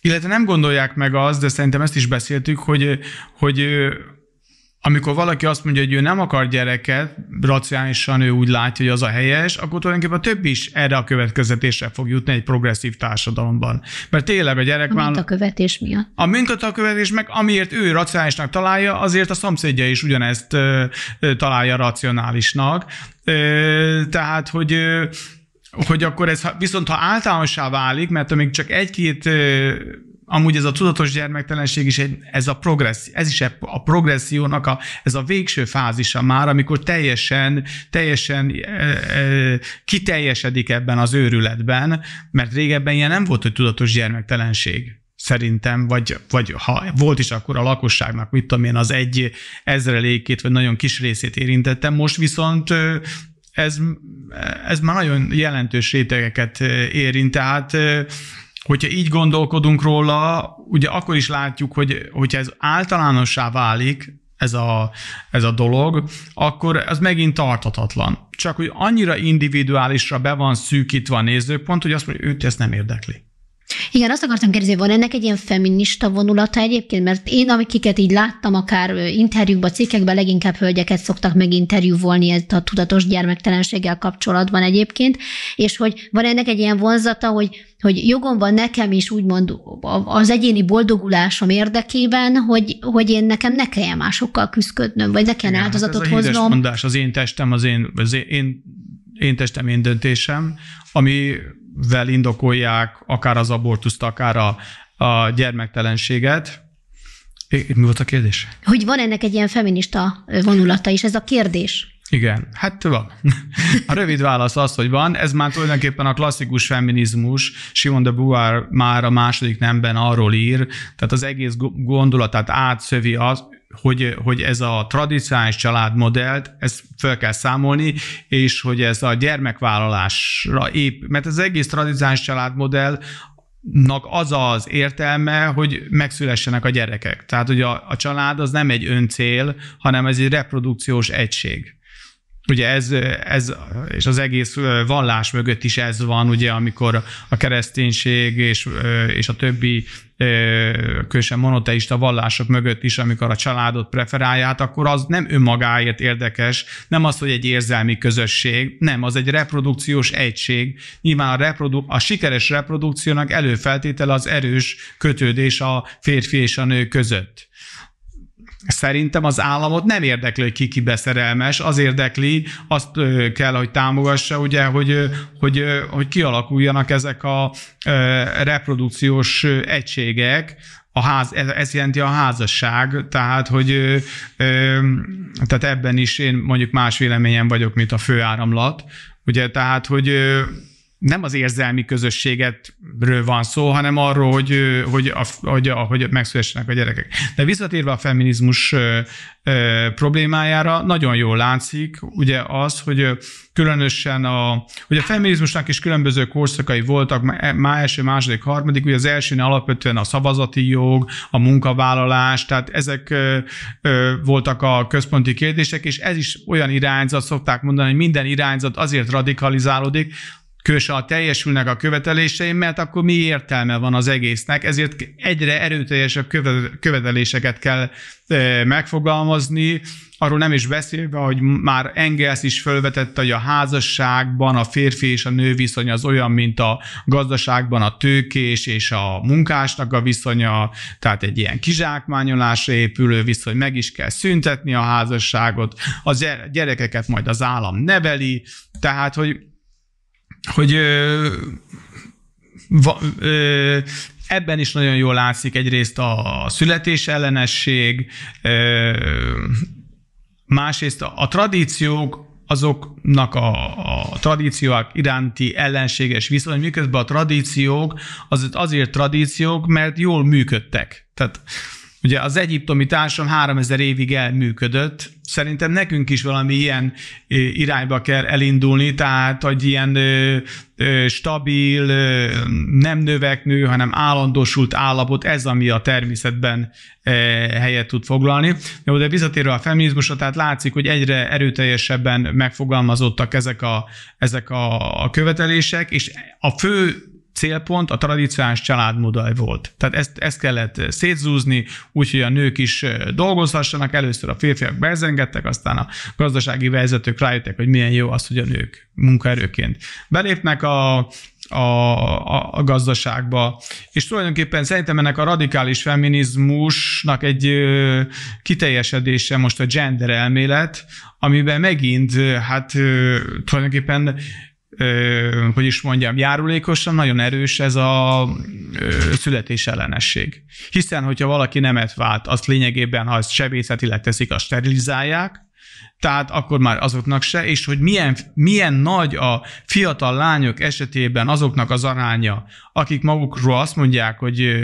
illetve nem gondolják meg azt, de szerintem ezt is beszéltük, hogy, hogy amikor valaki azt mondja, hogy ő nem akar gyereket, racionálisan ő úgy látja, hogy az a helyes, akkor tulajdonképpen a többi is erre a következetésre fog jutni egy progresszív társadalomban. Mert tényleg a gyerek már... A mintakövetés miatt. A mintakövetés meg, amiért ő racionálisnak találja, azért a szomszédja is ugyanezt ö, ö, találja racionálisnak. Ö, tehát, hogy ö, hogy akkor ez viszont ha általánossá válik, mert amíg csak egy-két amúgy ez a tudatos gyermektelenség is, egy, ez, a progresszi, ez is a progressziónak a, ez a végső fázisa már, amikor teljesen, teljesen e, e, kiteljesedik ebben az őrületben, mert régebben ilyen nem volt, hogy tudatos gyermektelenség szerintem, vagy, vagy ha volt is, akkor a lakosságnak, mit tudom én, az egy ezrelékét, vagy nagyon kis részét érintettem, most viszont ez, ez már nagyon jelentős rétegeket érint, tehát hogyha így gondolkodunk róla, ugye akkor is látjuk, hogy hogyha ez általánossá válik, ez a, ez a dolog, akkor ez megint tartatatlan. Csak hogy annyira individuálisra be van szűkítve a nézőpont, hogy azt mondja, őt ezt nem érdekli. Igen, azt akartam kérdezni, van ennek egy ilyen feminista vonulata egyébként? Mert én, amiket így láttam, akár interjúkban, cikkekben leginkább hölgyeket szoktak meginterjúvolni ezt a tudatos gyermektelenséggel kapcsolatban egyébként, és hogy van ennek egy ilyen vonzata, hogy, hogy jogom van nekem is úgymond az egyéni boldogulásom érdekében, hogy, hogy én nekem ne kelljen másokkal küzdködnöm, vagy ne kelljen Igen, áldozatot hát ez hoznom. Ez mondás, az én testem, az én, az én, én, én testem, én döntésem, ami vel indokolják akár az abortuszt, akár a, a gyermektelenséget. É, mi volt a kérdés? Hogy van ennek egy ilyen feminista vonulata is, ez a kérdés. Igen, hát van. A rövid válasz az, hogy van. Ez már tulajdonképpen a klasszikus feminizmus. Simon de Beauvoir már a második nemben arról ír, tehát az egész gondolatát átszövi az, hogy, hogy ez a tradicionális családmodellt, ezt fel kell számolni, és hogy ez a gyermekvállalásra ép, mert az egész tradicionális családmodell az az értelme, hogy megszülessenek a gyerekek. Tehát, hogy a, a család az nem egy öncél, hanem ez egy reprodukciós egység. Ugye ez, ez, és az egész vallás mögött is ez van, ugye, amikor a kereszténység és, és a többi kösen monoteista vallások mögött is, amikor a családot preferálját, akkor az nem önmagáért érdekes, nem az, hogy egy érzelmi közösség, nem, az egy reprodukciós egység. Nyilván a, reprodu- a sikeres reprodukciónak előfeltétele az erős kötődés a férfi és a nő között. Szerintem az államot nem érdekli, hogy ki ki beszerelmes, az érdekli, azt kell, hogy támogassa, ugye, hogy, hogy, hogy kialakuljanak ezek a reprodukciós egységek, a ház, ez, ez jelenti a házasság, tehát hogy ö, ö, tehát ebben is én mondjuk más véleményen vagyok, mint a főáramlat, ugye, tehát hogy ö, nem az érzelmi közösségetről van szó, hanem arról, hogy, hogy, a, hogy, a, hogy megszülessenek a gyerekek. De visszatérve a feminizmus problémájára, nagyon jól látszik ugye az, hogy különösen a, hogy a feminizmusnak is különböző korszakai voltak, e, má első, második, harmadik, ugye az első alapvetően a szavazati jog, a munkavállalás, tehát ezek ö, ö, voltak a központi kérdések, és ez is olyan irányzat, szokták mondani, hogy minden irányzat azért radikalizálódik, kős teljesülnek a követeléseim, mert akkor mi értelme van az egésznek, ezért egyre erőteljesebb követeléseket kell megfogalmazni, arról nem is beszélve, hogy már Engels is felvetette, hogy a házasságban a férfi és a nő viszony az olyan, mint a gazdaságban a tőkés és a munkásnak a viszonya, tehát egy ilyen kizsákmányolásra épülő viszony, meg is kell szüntetni a házasságot, a gyerekeket majd az állam neveli, tehát hogy hogy ö, va, ö, ebben is nagyon jól látszik egyrészt a születés ö, másrészt a, a tradíciók, azoknak a, a tradíciók iránti ellenséges viszony, miközben a tradíciók az azért tradíciók, mert jól működtek. Tehát Ugye az egyiptomi társadalom 3000 évig elműködött, szerintem nekünk is valami ilyen irányba kell elindulni, tehát, hogy ilyen stabil, nem növeknő, hanem állandósult állapot, ez ami a természetben helyet tud foglalni. de visszatérve a feminizmusra, tehát látszik, hogy egyre erőteljesebben megfogalmazottak ezek a, ezek a követelések, és a fő célpont a tradicionális családmodell volt. Tehát ezt, ezt kellett eh, szétzúzni, úgyhogy a nők is eh, dolgozhassanak, először a férfiak bezengettek, aztán a gazdasági vezetők rájöttek, hogy milyen jó az, hogy a nők munkaerőként belépnek a, a, a, a gazdaságba. És tulajdonképpen szerintem ennek a radikális feminizmusnak egy ö, eh, kiteljesedése most a gender elmélet, amiben megint hát ö, tulajdonképpen ö, hogy is mondjam, járulékosan nagyon erős ez a születésellenesség. születés ellenesség. Hiszen, hogyha valaki nemet vált, azt lényegében, ha ezt sebészetileg teszik, azt sterilizálják, tehát akkor már azoknak se, és hogy milyen, milyen nagy a fiatal lányok esetében azoknak az aránya, akik magukról azt mondják, hogy,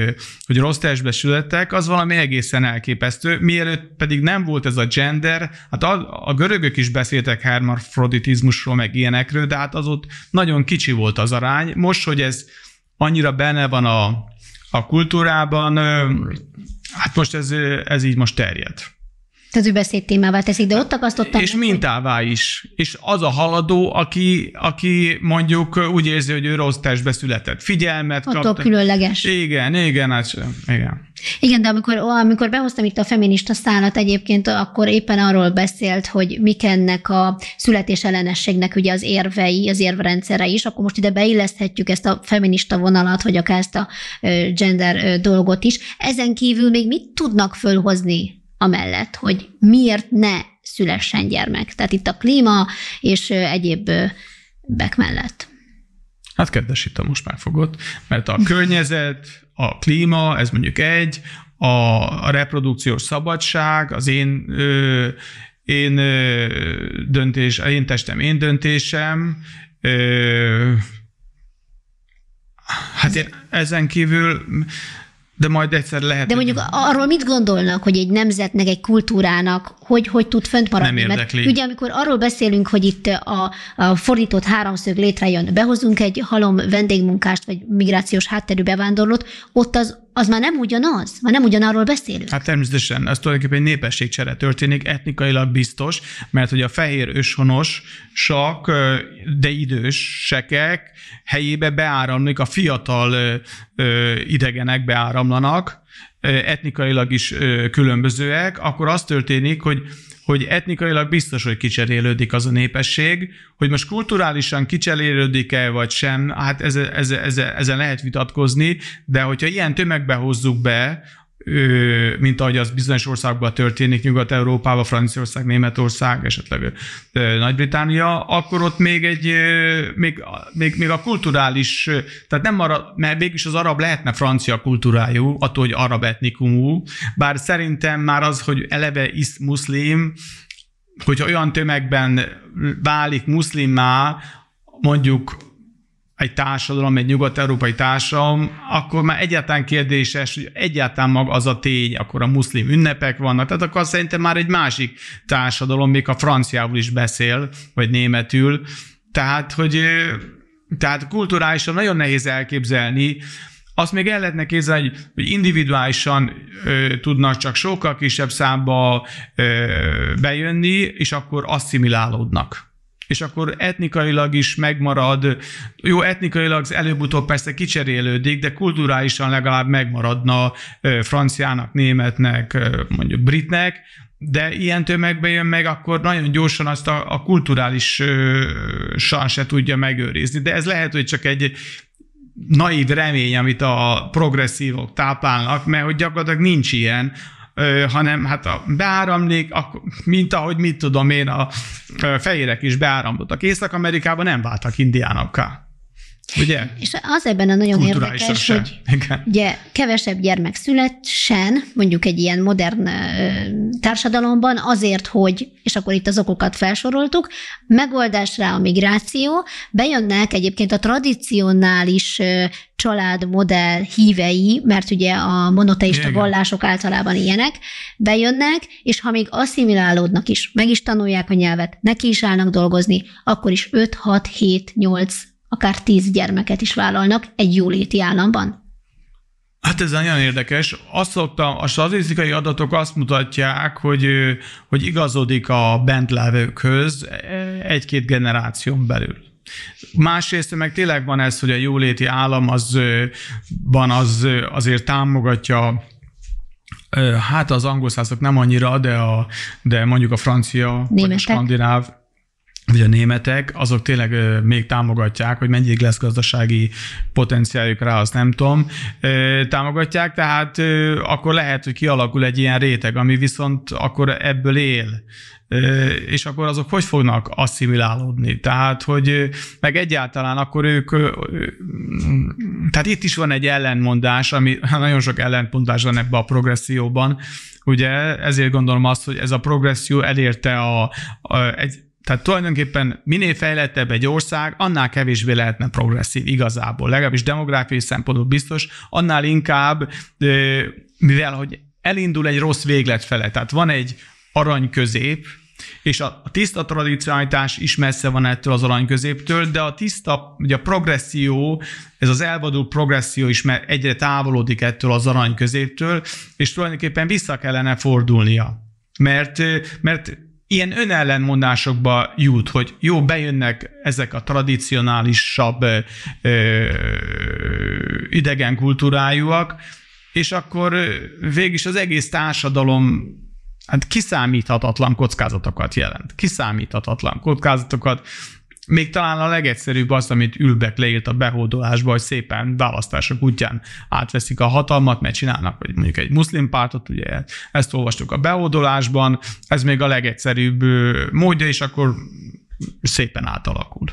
hogy rossz testbe születtek, az valami egészen elképesztő, mielőtt pedig nem volt ez a gender, hát a, a görögök is beszéltek hermafroditizmusról, meg ilyenekről, de hát az ott nagyon kicsi volt az arány. Most, hogy ez annyira benne van a, a kultúrában, hát most ez, ez így most terjed. Tehát ő beszédtémává teszik, de ott akasztottam. És meg, mintává hogy... is. És az a haladó, aki, aki mondjuk úgy érzi, hogy ő rossz testbe született. Figyelmet Attól különleges. Igen, igen, hát, igen. Igen, de amikor, amikor behoztam itt a feminista szállat egyébként, akkor éppen arról beszélt, hogy mik ennek a születésellenességnek ugye az érvei, az érvrendszere is, akkor most ide beilleszthetjük ezt a feminista vonalat, vagy akár ezt a gender dolgot is. Ezen kívül még mit tudnak fölhozni amellett, hogy miért ne szülessen gyermek. Tehát itt a klíma és egyéb bek mellett. Hát kedves itt most már fogott, mert a környezet, a klíma, ez mondjuk egy, a, a reprodukciós szabadság, az én ö, én ö, döntés, én testem, én döntésem, ö, Hát én ezen kívül de majd egyszer lehet. De mondjuk arról mit gondolnak, hogy egy nemzetnek, egy kultúrának, hogy hogy tud fönt maradni? Nem érdekli. Mert ugye amikor arról beszélünk, hogy itt a, a fordított háromszög létrejön, behozunk egy halom vendégmunkást, vagy migrációs hátterű bevándorlót, ott az az már nem ugyanaz, már nem ugyanarról beszélünk. Hát természetesen, ez tulajdonképpen egy népességcsere történik, etnikailag biztos, mert hogy a fehér őshonos sak, de idős sekek helyébe beáramlik, a fiatal idegenek beáramlanak, etnikailag is különbözőek, akkor az történik, hogy hogy etnikailag biztos, hogy kicserélődik az a népesség, hogy most kulturálisan kicserélődik-e vagy sem, hát ezzel, ez, ez, ez lehet vitatkozni, de hogyha ilyen tömegbe hozzuk be mint ahogy az bizonyos országban történik, Nyugat-Európában, Franciaország, Németország, esetleg Nagy-Britannia, akkor ott még egy, még, még, még a kulturális, tehát nem marad, mert mégis az arab lehetne francia kultúrájú, attól, hogy arab etnikumú, bár szerintem már az, hogy eleve is muszlim, hogyha olyan tömegben válik muszlimmá, mondjuk egy társadalom, egy nyugat-európai társadalom, akkor már egyáltalán kérdéses, hogy egyáltalán maga az a tény, akkor a muszlim ünnepek vannak, tehát akkor szerintem már egy másik társadalom, még a franciául is beszél, vagy németül, tehát, hogy tehát kulturálisan nagyon nehéz elképzelni, azt még el lehetne képzelni, hogy, hogy individuálisan ö, tudnak csak sokkal kisebb számba ö, bejönni, és akkor asszimilálódnak és akkor etnikailag is megmarad, jó, etnikailag előbb-utóbb persze kicserélődik, de kulturálisan legalább megmaradna franciának, németnek, mondjuk britnek, de ilyen tömegbe jön meg, akkor nagyon gyorsan azt a, a kulturális sán se tudja megőrizni. De ez lehet, hogy csak egy naív remény, amit a progresszívok táplálnak, mert hogy gyakorlatilag nincs ilyen hanem hát a beáramlik, akkor, mint ahogy mit tudom én, a fehérek is beáramlottak. Észak-Amerikában nem váltak indiánokká. Ugye? És az ebben a nagyon érdekes, hogy Igen. ugye kevesebb gyermek születsen, mondjuk egy ilyen modern társadalomban azért, hogy, és akkor itt az okokat felsoroltuk, megoldás rá a migráció, bejönnek egyébként a tradicionális családmodell hívei, mert ugye a monoteista Igen. vallások általában ilyenek, bejönnek, és ha még asszimilálódnak is, meg is tanulják a nyelvet, neki is állnak dolgozni, akkor is 5, 6, 7, 8 akár tíz gyermeket is vállalnak egy jóléti államban? Hát ez nagyon érdekes. Azt szoktam, a statisztikai adatok azt mutatják, hogy, hogy igazodik a levőkhöz e, egy-két generáción belül. Másrészt meg tényleg van ez, hogy a jóléti állam az, van az, azért támogatja hát az angol nem annyira, de, a, de mondjuk a francia, Németek. vagy a skandináv, vagy a németek, azok tényleg még támogatják, hogy mennyi lesz gazdasági potenciáljuk rá, azt nem tudom, támogatják, tehát akkor lehet, hogy kialakul egy ilyen réteg, ami viszont akkor ebből él, és akkor azok hogy fognak asszimilálódni? Tehát, hogy meg egyáltalán akkor ők, tehát itt is van egy ellentmondás, ami nagyon sok ellentmondás van ebbe a progresszióban, ugye ezért gondolom azt, hogy ez a progresszió elérte a, a egy, tehát tulajdonképpen minél fejlettebb egy ország, annál kevésbé lehetne progresszív igazából, legalábbis demográfiai szempontból biztos, annál inkább, mivel hogy elindul egy rossz véglet fele, tehát van egy arany közép, és a tiszta tradicionalitás is messze van ettől az középtől, de a tiszta, ugye a progresszió, ez az elvadult progresszió is mert egyre távolodik ettől az középtől, és tulajdonképpen vissza kellene fordulnia. Mert, mert ilyen önellenmondásokba jut, hogy jó, bejönnek ezek a tradicionálisabb ö, idegen kultúrájúak, és akkor végig az egész társadalom hát kiszámíthatatlan kockázatokat jelent. Kiszámíthatatlan kockázatokat, még talán a legegyszerűbb az, amit Ülbek leírt a behódolásba, hogy szépen választások útján átveszik a hatalmat, mert csinálnak vagy mondjuk egy muszlim pártot, ugye ezt olvastuk a behódolásban, ez még a legegyszerűbb módja, és akkor szépen átalakul.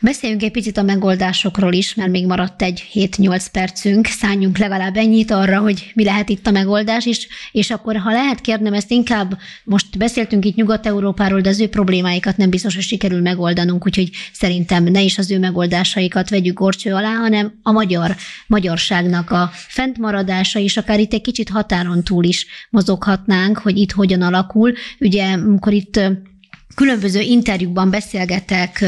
Beszéljünk egy picit a megoldásokról is, mert még maradt egy 7-8 percünk, szálljunk legalább ennyit arra, hogy mi lehet itt a megoldás is, és akkor, ha lehet, kérnem ezt inkább, most beszéltünk itt Nyugat-Európáról, de az ő problémáikat nem biztos, hogy sikerül megoldanunk, úgyhogy szerintem ne is az ő megoldásaikat vegyük gorcső alá, hanem a magyar, magyarságnak a fentmaradása is, akár itt egy kicsit határon túl is mozoghatnánk, hogy itt hogyan alakul. Ugye, amikor itt különböző interjúkban beszélgetek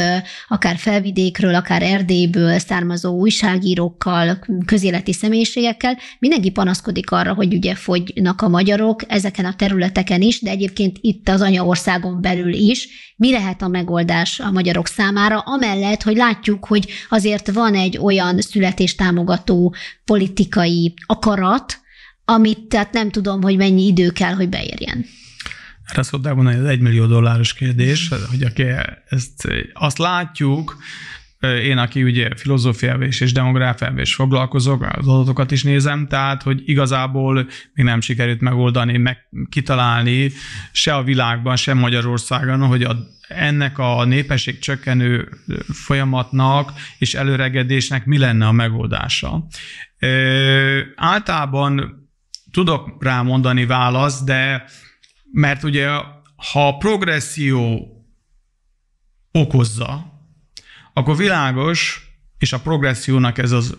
akár felvidékről, akár Erdélyből származó újságírókkal, közéleti személyiségekkel, mindenki panaszkodik arra, hogy ugye fogynak a magyarok ezeken a területeken is, de egyébként itt az anyaországon belül is. Mi lehet a megoldás a magyarok számára, amellett, hogy látjuk, hogy azért van egy olyan születéstámogató politikai akarat, amit tehát nem tudom, hogy mennyi idő kell, hogy beérjen. Hát azt szokták mondani, ez egy millió dolláros kérdés, hogy aki ezt, azt látjuk, én, aki ugye filozófiával és, és demográfiával is foglalkozok, az adatokat is nézem, tehát, hogy igazából még nem sikerült megoldani, meg kitalálni se a világban, se Magyarországon, hogy a, ennek a népesség csökkenő folyamatnak és előregedésnek mi lenne a megoldása. Ö, általában tudok rámondani választ, de mert ugye, ha a progresszió okozza, akkor világos, és a progressziónak ez az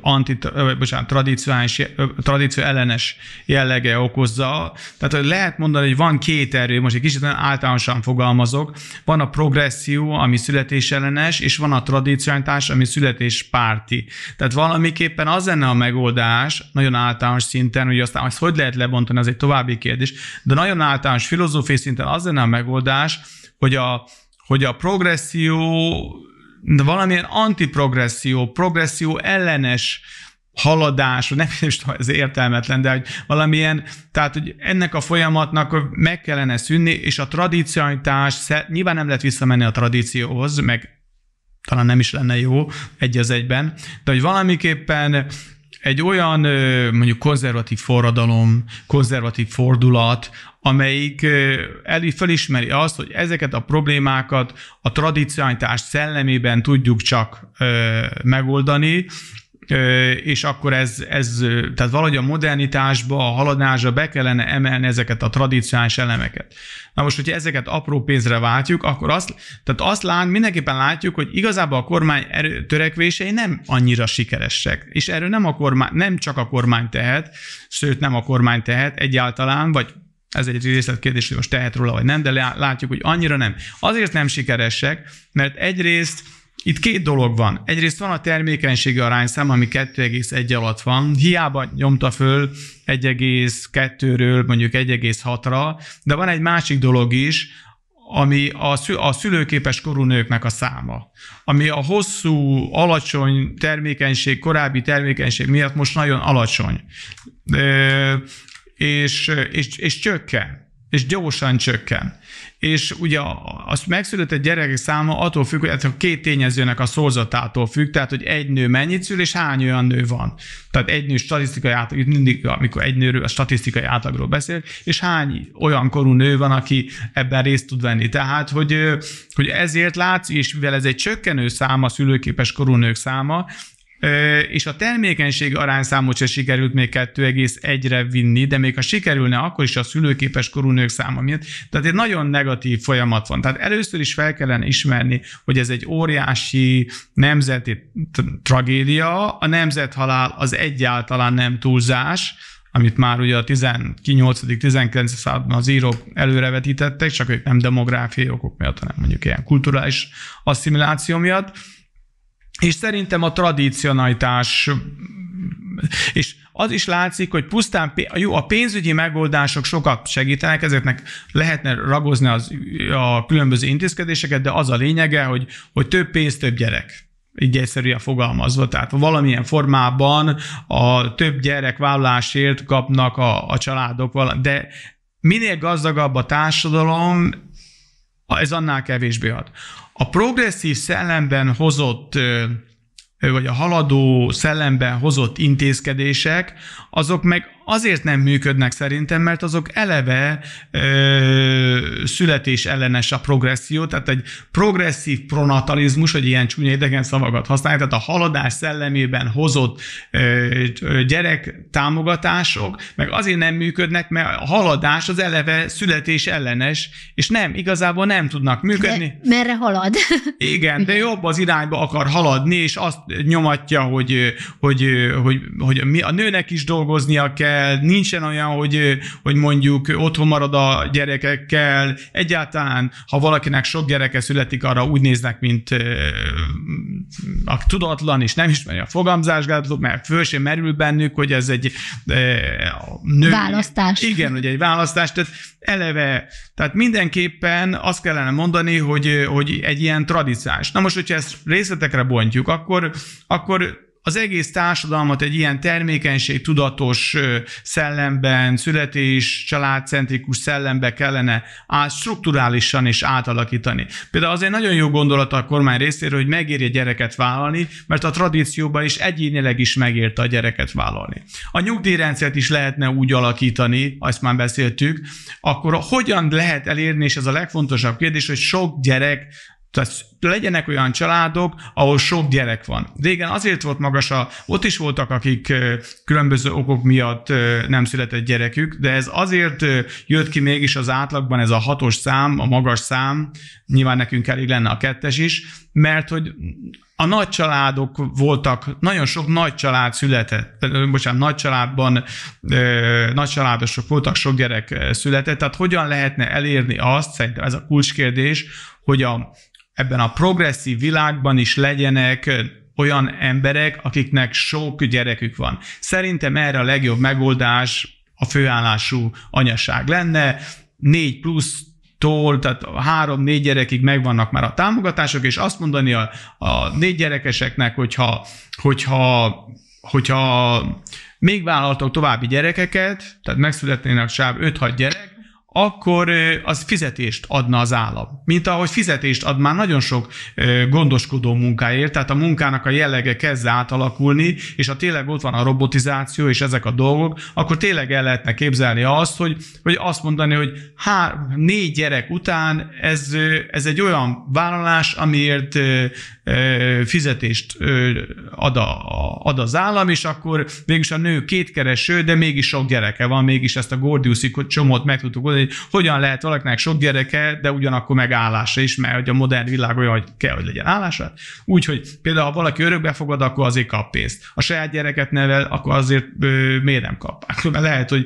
anti, bocsánat, tradicionális, tradíció ellenes jellege okozza. Tehát lehet mondani, hogy van két erő, most egy kicsit általánosan fogalmazok, van a progresszió, ami születés ellenes, és van a tradicionalitás, ami születés párti. Tehát valamiképpen az lenne a megoldás, nagyon általános szinten, hogy aztán azt hogy lehet lebontani, az egy további kérdés, de nagyon általános filozófiai szinten az lenne a megoldás, hogy a, hogy a progresszió de valamilyen antiprogresszió, progresszió ellenes haladás, nem is tudom, ez értelmetlen, de hogy valamilyen, tehát hogy ennek a folyamatnak meg kellene szűnni, és a tradicionalitás, nyilván nem lehet visszamenni a tradícióhoz, meg talán nem is lenne jó egy az egyben, de hogy valamiképpen egy olyan mondjuk konzervatív forradalom, konzervatív fordulat, amelyik elő felismeri azt, hogy ezeket a problémákat a tradicionalitás szellemében tudjuk csak megoldani, és akkor ez, ez tehát valahogy a modernitásba, a haladásba be kellene emelni ezeket a tradicionális elemeket. Na most, hogyha ezeket apró pénzre váltjuk, akkor azt, tehát azt lát, mindenképpen látjuk, hogy igazából a kormány erő, törekvései nem annyira sikeresek. És erről nem, a kormány, nem csak a kormány tehet, sőt nem a kormány tehet egyáltalán, vagy ez egy részletkérdés, hogy most tehet róla, vagy nem, de látjuk, hogy annyira nem. Azért nem sikeresek, mert egyrészt itt két dolog van. Egyrészt van a termékenységi arányszám, ami 2,1 alatt van. Hiába nyomta föl 1,2-ről mondjuk 1,6-ra, de van egy másik dolog is, ami a, szül- a szülőképes korú nőknek a száma, ami a hosszú, alacsony termékenység, korábbi termékenység miatt most nagyon alacsony, Ö, és, és, és csökken, és gyorsan csökken és ugye az megszületett gyerekek száma attól függ, hogy hát a két tényezőnek a szorzatától függ, tehát hogy egy nő mennyit szül, és hány olyan nő van. Tehát egy nő statisztikai átlag, itt mindig, amikor egy nőről, a statisztikai átlagról beszél, és hány olyan korú nő van, aki ebben részt tud venni. Tehát, hogy, hogy ezért látsz, és mivel ez egy csökkenő száma, szülőképes korú nők száma, és a termékenység arányszámot se sikerült még 2,1-re vinni, de még ha sikerülne, akkor is a szülőképes korú nők száma miatt. Tehát egy nagyon negatív folyamat van. Tehát először is fel kellene ismerni, hogy ez egy óriási nemzeti tragédia, a nemzethalál az egyáltalán nem túlzás, amit már ugye a 18.-19. században az írók előrevetítettek, csak ők nem demográfiai okok miatt, hanem mondjuk ilyen kulturális asszimiláció miatt, és szerintem a tradicionalitás és az is látszik, hogy pusztán jó, a pénzügyi megoldások sokat segítenek, ezeknek lehetne ragozni az, a különböző intézkedéseket, de az a lényege, hogy, hogy több pénz, több gyerek így egyszerűen fogalmazva. Tehát valamilyen formában a több gyerek vállásért kapnak a, a családok, de minél gazdagabb a társadalom, ez annál kevésbé ad. A progresszív szellemben hozott vagy a haladó szellemben hozott intézkedések, azok meg azért nem működnek szerintem, mert azok eleve ö, születés ellenes a progresszió, tehát egy progresszív pronatalizmus, hogy ilyen csúnya idegen szavakat használják, tehát a haladás szellemében hozott ö, gyerek támogatások, meg azért nem működnek, mert a haladás az eleve születés ellenes, és nem, igazából nem tudnak működni. De merre halad? Igen, de jobb az irányba akar haladni, és azt nyomatja, hogy, hogy, hogy, hogy, hogy a nőnek is dolgoznia kell, el, nincsen olyan, hogy, hogy mondjuk otthon marad a gyerekekkel, egyáltalán, ha valakinek sok gyereke születik, arra úgy néznek, mint a tudatlan, és nem ismeri a fogamzásgátlót, mert föl sem merül bennük, hogy ez egy nő... Választás. Igen, hogy egy választás, tehát eleve, tehát mindenképpen azt kellene mondani, hogy, hogy egy ilyen tradicás. Na most, hogyha ezt részletekre bontjuk, akkor, akkor az egész társadalmat egy ilyen termékenység tudatos szellemben, születés, családcentrikus szellembe kellene át strukturálisan is átalakítani. Például az egy nagyon jó gondolat a kormány részéről, hogy megérje gyereket vállalni, mert a tradícióban is egyénileg is megérte a gyereket vállalni. A nyugdíjrendszert is lehetne úgy alakítani, azt már beszéltük, akkor hogyan lehet elérni, és ez a legfontosabb kérdés, hogy sok gyerek tehát legyenek olyan családok, ahol sok gyerek van. Régen azért volt magas a, ott is voltak, akik különböző okok miatt nem született gyerekük, de ez azért jött ki mégis az átlagban ez a hatos szám, a magas szám, nyilván nekünk elég lenne a kettes is, mert hogy a nagy családok voltak, nagyon sok nagy család született, bocsánat, nagy családban nagy családosok voltak, sok gyerek született, tehát hogyan lehetne elérni azt, szerintem ez a kulcskérdés, hogy a, ebben a progresszív világban is legyenek olyan emberek, akiknek sok gyerekük van. Szerintem erre a legjobb megoldás a főállású anyaság lenne, négy plusz tól, tehát három-négy gyerekig megvannak már a támogatások, és azt mondani a, a négy gyerekeseknek, hogyha, hogyha, hogyha még vállaltok további gyerekeket, tehát megszületnének sáv 5-6 gyerek, akkor az fizetést adna az állam. Mint ahogy fizetést ad már nagyon sok gondoskodó munkáért, tehát a munkának a jellege kezd átalakulni, és ha tényleg ott van a robotizáció és ezek a dolgok, akkor tényleg el lehetne képzelni azt, hogy, hogy azt mondani, hogy há, négy gyerek után ez, ez egy olyan vállalás, amiért fizetést ad, a, ad az állam, és akkor végülis a nő kétkereső, de mégis sok gyereke van, mégis ezt a Gordiuszi csomót meg tudtuk oldani, hogy hogyan lehet valakinek sok gyereke, de ugyanakkor meg állása is, mert hogy a modern világ olyan, hogy kell, hogy legyen állása. Úgyhogy például, ha valaki örökbe fogad, akkor azért kap pénzt. A saját gyereket nevel, akkor azért ö, miért nem kap? Akkor lehet, hogy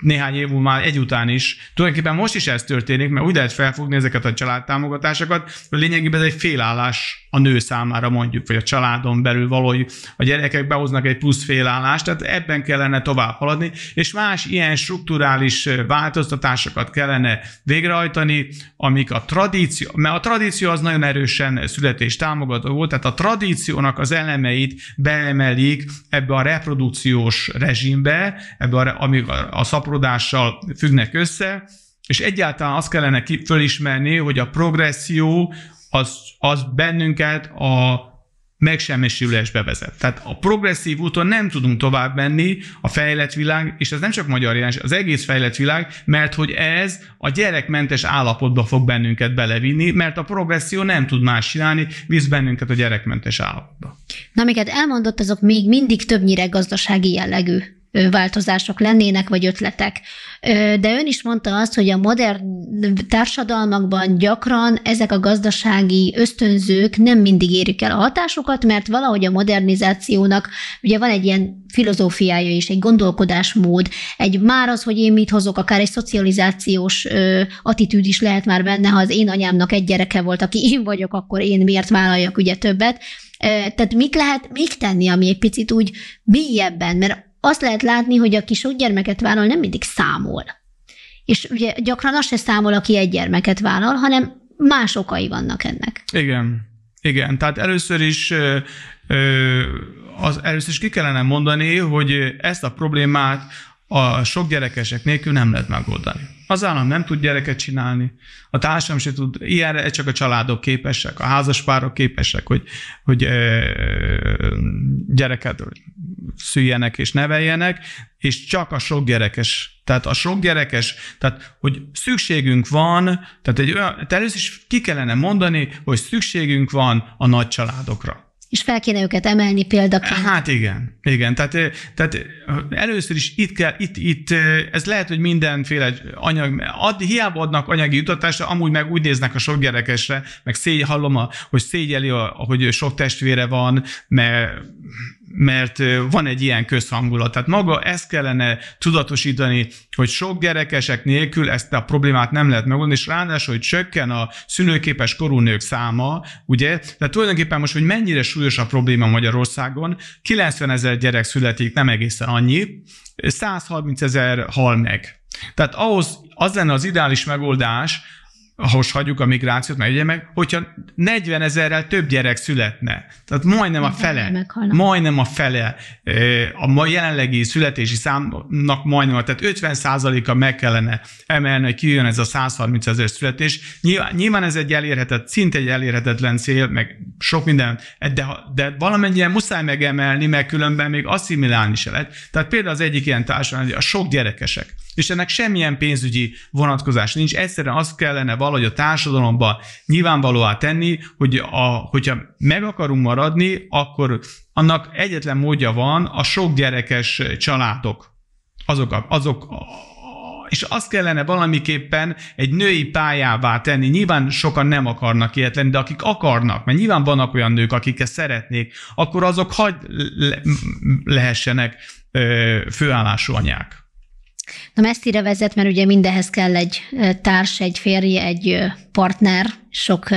néhány év múlva már egyután is. Tulajdonképpen most is ez történik, mert úgy lehet felfogni ezeket a családtámogatásokat, hogy lényegében ez egy félállás a nő számára mondjuk, vagy a családon belül valahogy a gyerekek behoznak egy plusz félállást, tehát ebben kellene tovább haladni, és más ilyen strukturális változtatásokat kellene végrehajtani, amik a tradíció, mert a tradíció az nagyon erősen születés támogató volt, tehát a tradíciónak az elemeit beemelik ebbe a reprodukciós rezsimbe, ebbe a, ami a szapor szaporudással függnek össze, és egyáltalán azt kellene ki, fölismerni, hogy a progresszió az, az bennünket a megsemmisülésbe vezet. Tehát a progresszív úton nem tudunk tovább menni a fejlett világ, és ez nem csak magyar jelens, az egész fejlett világ, mert hogy ez a gyerekmentes állapotba fog bennünket belevinni, mert a progresszió nem tud más csinálni, visz bennünket a gyerekmentes állapotba. Na, amiket elmondott, azok még mindig többnyire gazdasági jellegű változások lennének, vagy ötletek. De ön is mondta azt, hogy a modern társadalmakban gyakran ezek a gazdasági ösztönzők nem mindig érik el a hatásukat, mert valahogy a modernizációnak ugye van egy ilyen filozófiája is, egy gondolkodásmód, egy már az, hogy én mit hozok, akár egy szocializációs attitűd is lehet már benne, ha az én anyámnak egy gyereke volt, aki én vagyok, akkor én miért vállaljak ugye többet. Tehát mit lehet még tenni, ami egy picit úgy mélyebben, mert azt lehet látni, hogy aki sok gyermeket vállal, nem mindig számol. És ugye gyakran az se számol, aki egy gyermeket vállal, hanem más okai vannak ennek. Igen, igen. Tehát először is az, először is ki kellene mondani, hogy ezt a problémát a sok gyerekesek nélkül nem lehet megoldani. Az állam nem tud gyereket csinálni, a társadalom sem tud, ilyenre csak a családok képesek, a házaspárok képesek, hogy, hogy ö, gyereket szüljenek és neveljenek, és csak a sok gyerekes. Tehát a sok gyerekes, tehát hogy szükségünk van, tehát egy olyan, tehát először is ki kellene mondani, hogy szükségünk van a nagy családokra és fel kéne őket emelni példaként. Hát igen, igen. Tehát, tehát először is itt kell, itt, itt, ez lehet, hogy mindenféle anyag, ad, hiába adnak anyagi jutatásra, amúgy meg úgy néznek a sok gyerekesre, meg szégy, hallom, a, hogy szégyeli, a, hogy sok testvére van, mert mert van egy ilyen közhangulat. Tehát maga ezt kellene tudatosítani, hogy sok gyerekesek nélkül ezt a problémát nem lehet megoldani, és ráadásul, hogy csökken a szülőképes korú nők száma, ugye? Tehát tulajdonképpen most, hogy mennyire súlyos a probléma Magyarországon, 90 ezer gyerek születik, nem egészen annyi, 130 ezer hal meg. Tehát ahhoz az lenne az ideális megoldás, ahhoz hagyjuk a migrációt, mert ugye meg, hogyha 40 ezerrel több gyerek születne, tehát majdnem a fele, majdnem a fele a jelenlegi születési számnak majdnem, tehát 50 a meg kellene emelni, hogy kijön ez a 130 ezer születés. Nyilván, nyilván ez egy elérhetett, szinte egy elérhetetlen cél, meg sok minden, de, de valamennyien muszáj megemelni, mert különben még asszimilálni se lehet. Tehát például az egyik ilyen társadalom, a sok gyerekesek. És ennek semmilyen pénzügyi vonatkozás nincs. Egyszerűen azt kellene valahogy a társadalomban nyilvánvalóá tenni, hogy a, hogyha meg akarunk maradni, akkor annak egyetlen módja van a sok gyerekes családok. Azok, azok és azt kellene valamiképpen egy női pályává tenni. Nyilván sokan nem akarnak ilyet lenni, de akik akarnak, mert nyilván vannak olyan nők, akik ezt szeretnék, akkor azok hagy le- lehessenek ö, főállású anyák. Na messzire vezet, mert ugye mindenhez kell egy társ, egy férje, egy partner, sok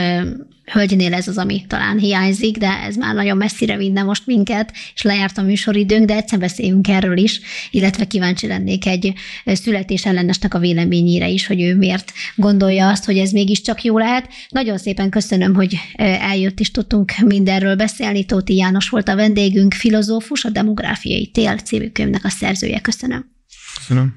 hölgynél ez az, ami talán hiányzik, de ez már nagyon messzire vinne most minket, és lejárt a műsoridőnk, de egyszer beszéljünk erről is, illetve kíváncsi lennék egy születés ellenesnek a véleményére is, hogy ő miért gondolja azt, hogy ez mégiscsak jó lehet. Nagyon szépen köszönöm, hogy eljött és tudtunk mindenről beszélni. Tóti János volt a vendégünk, filozófus, a Demográfiai Tél című a szerzője. Köszönöm. Köszönöm.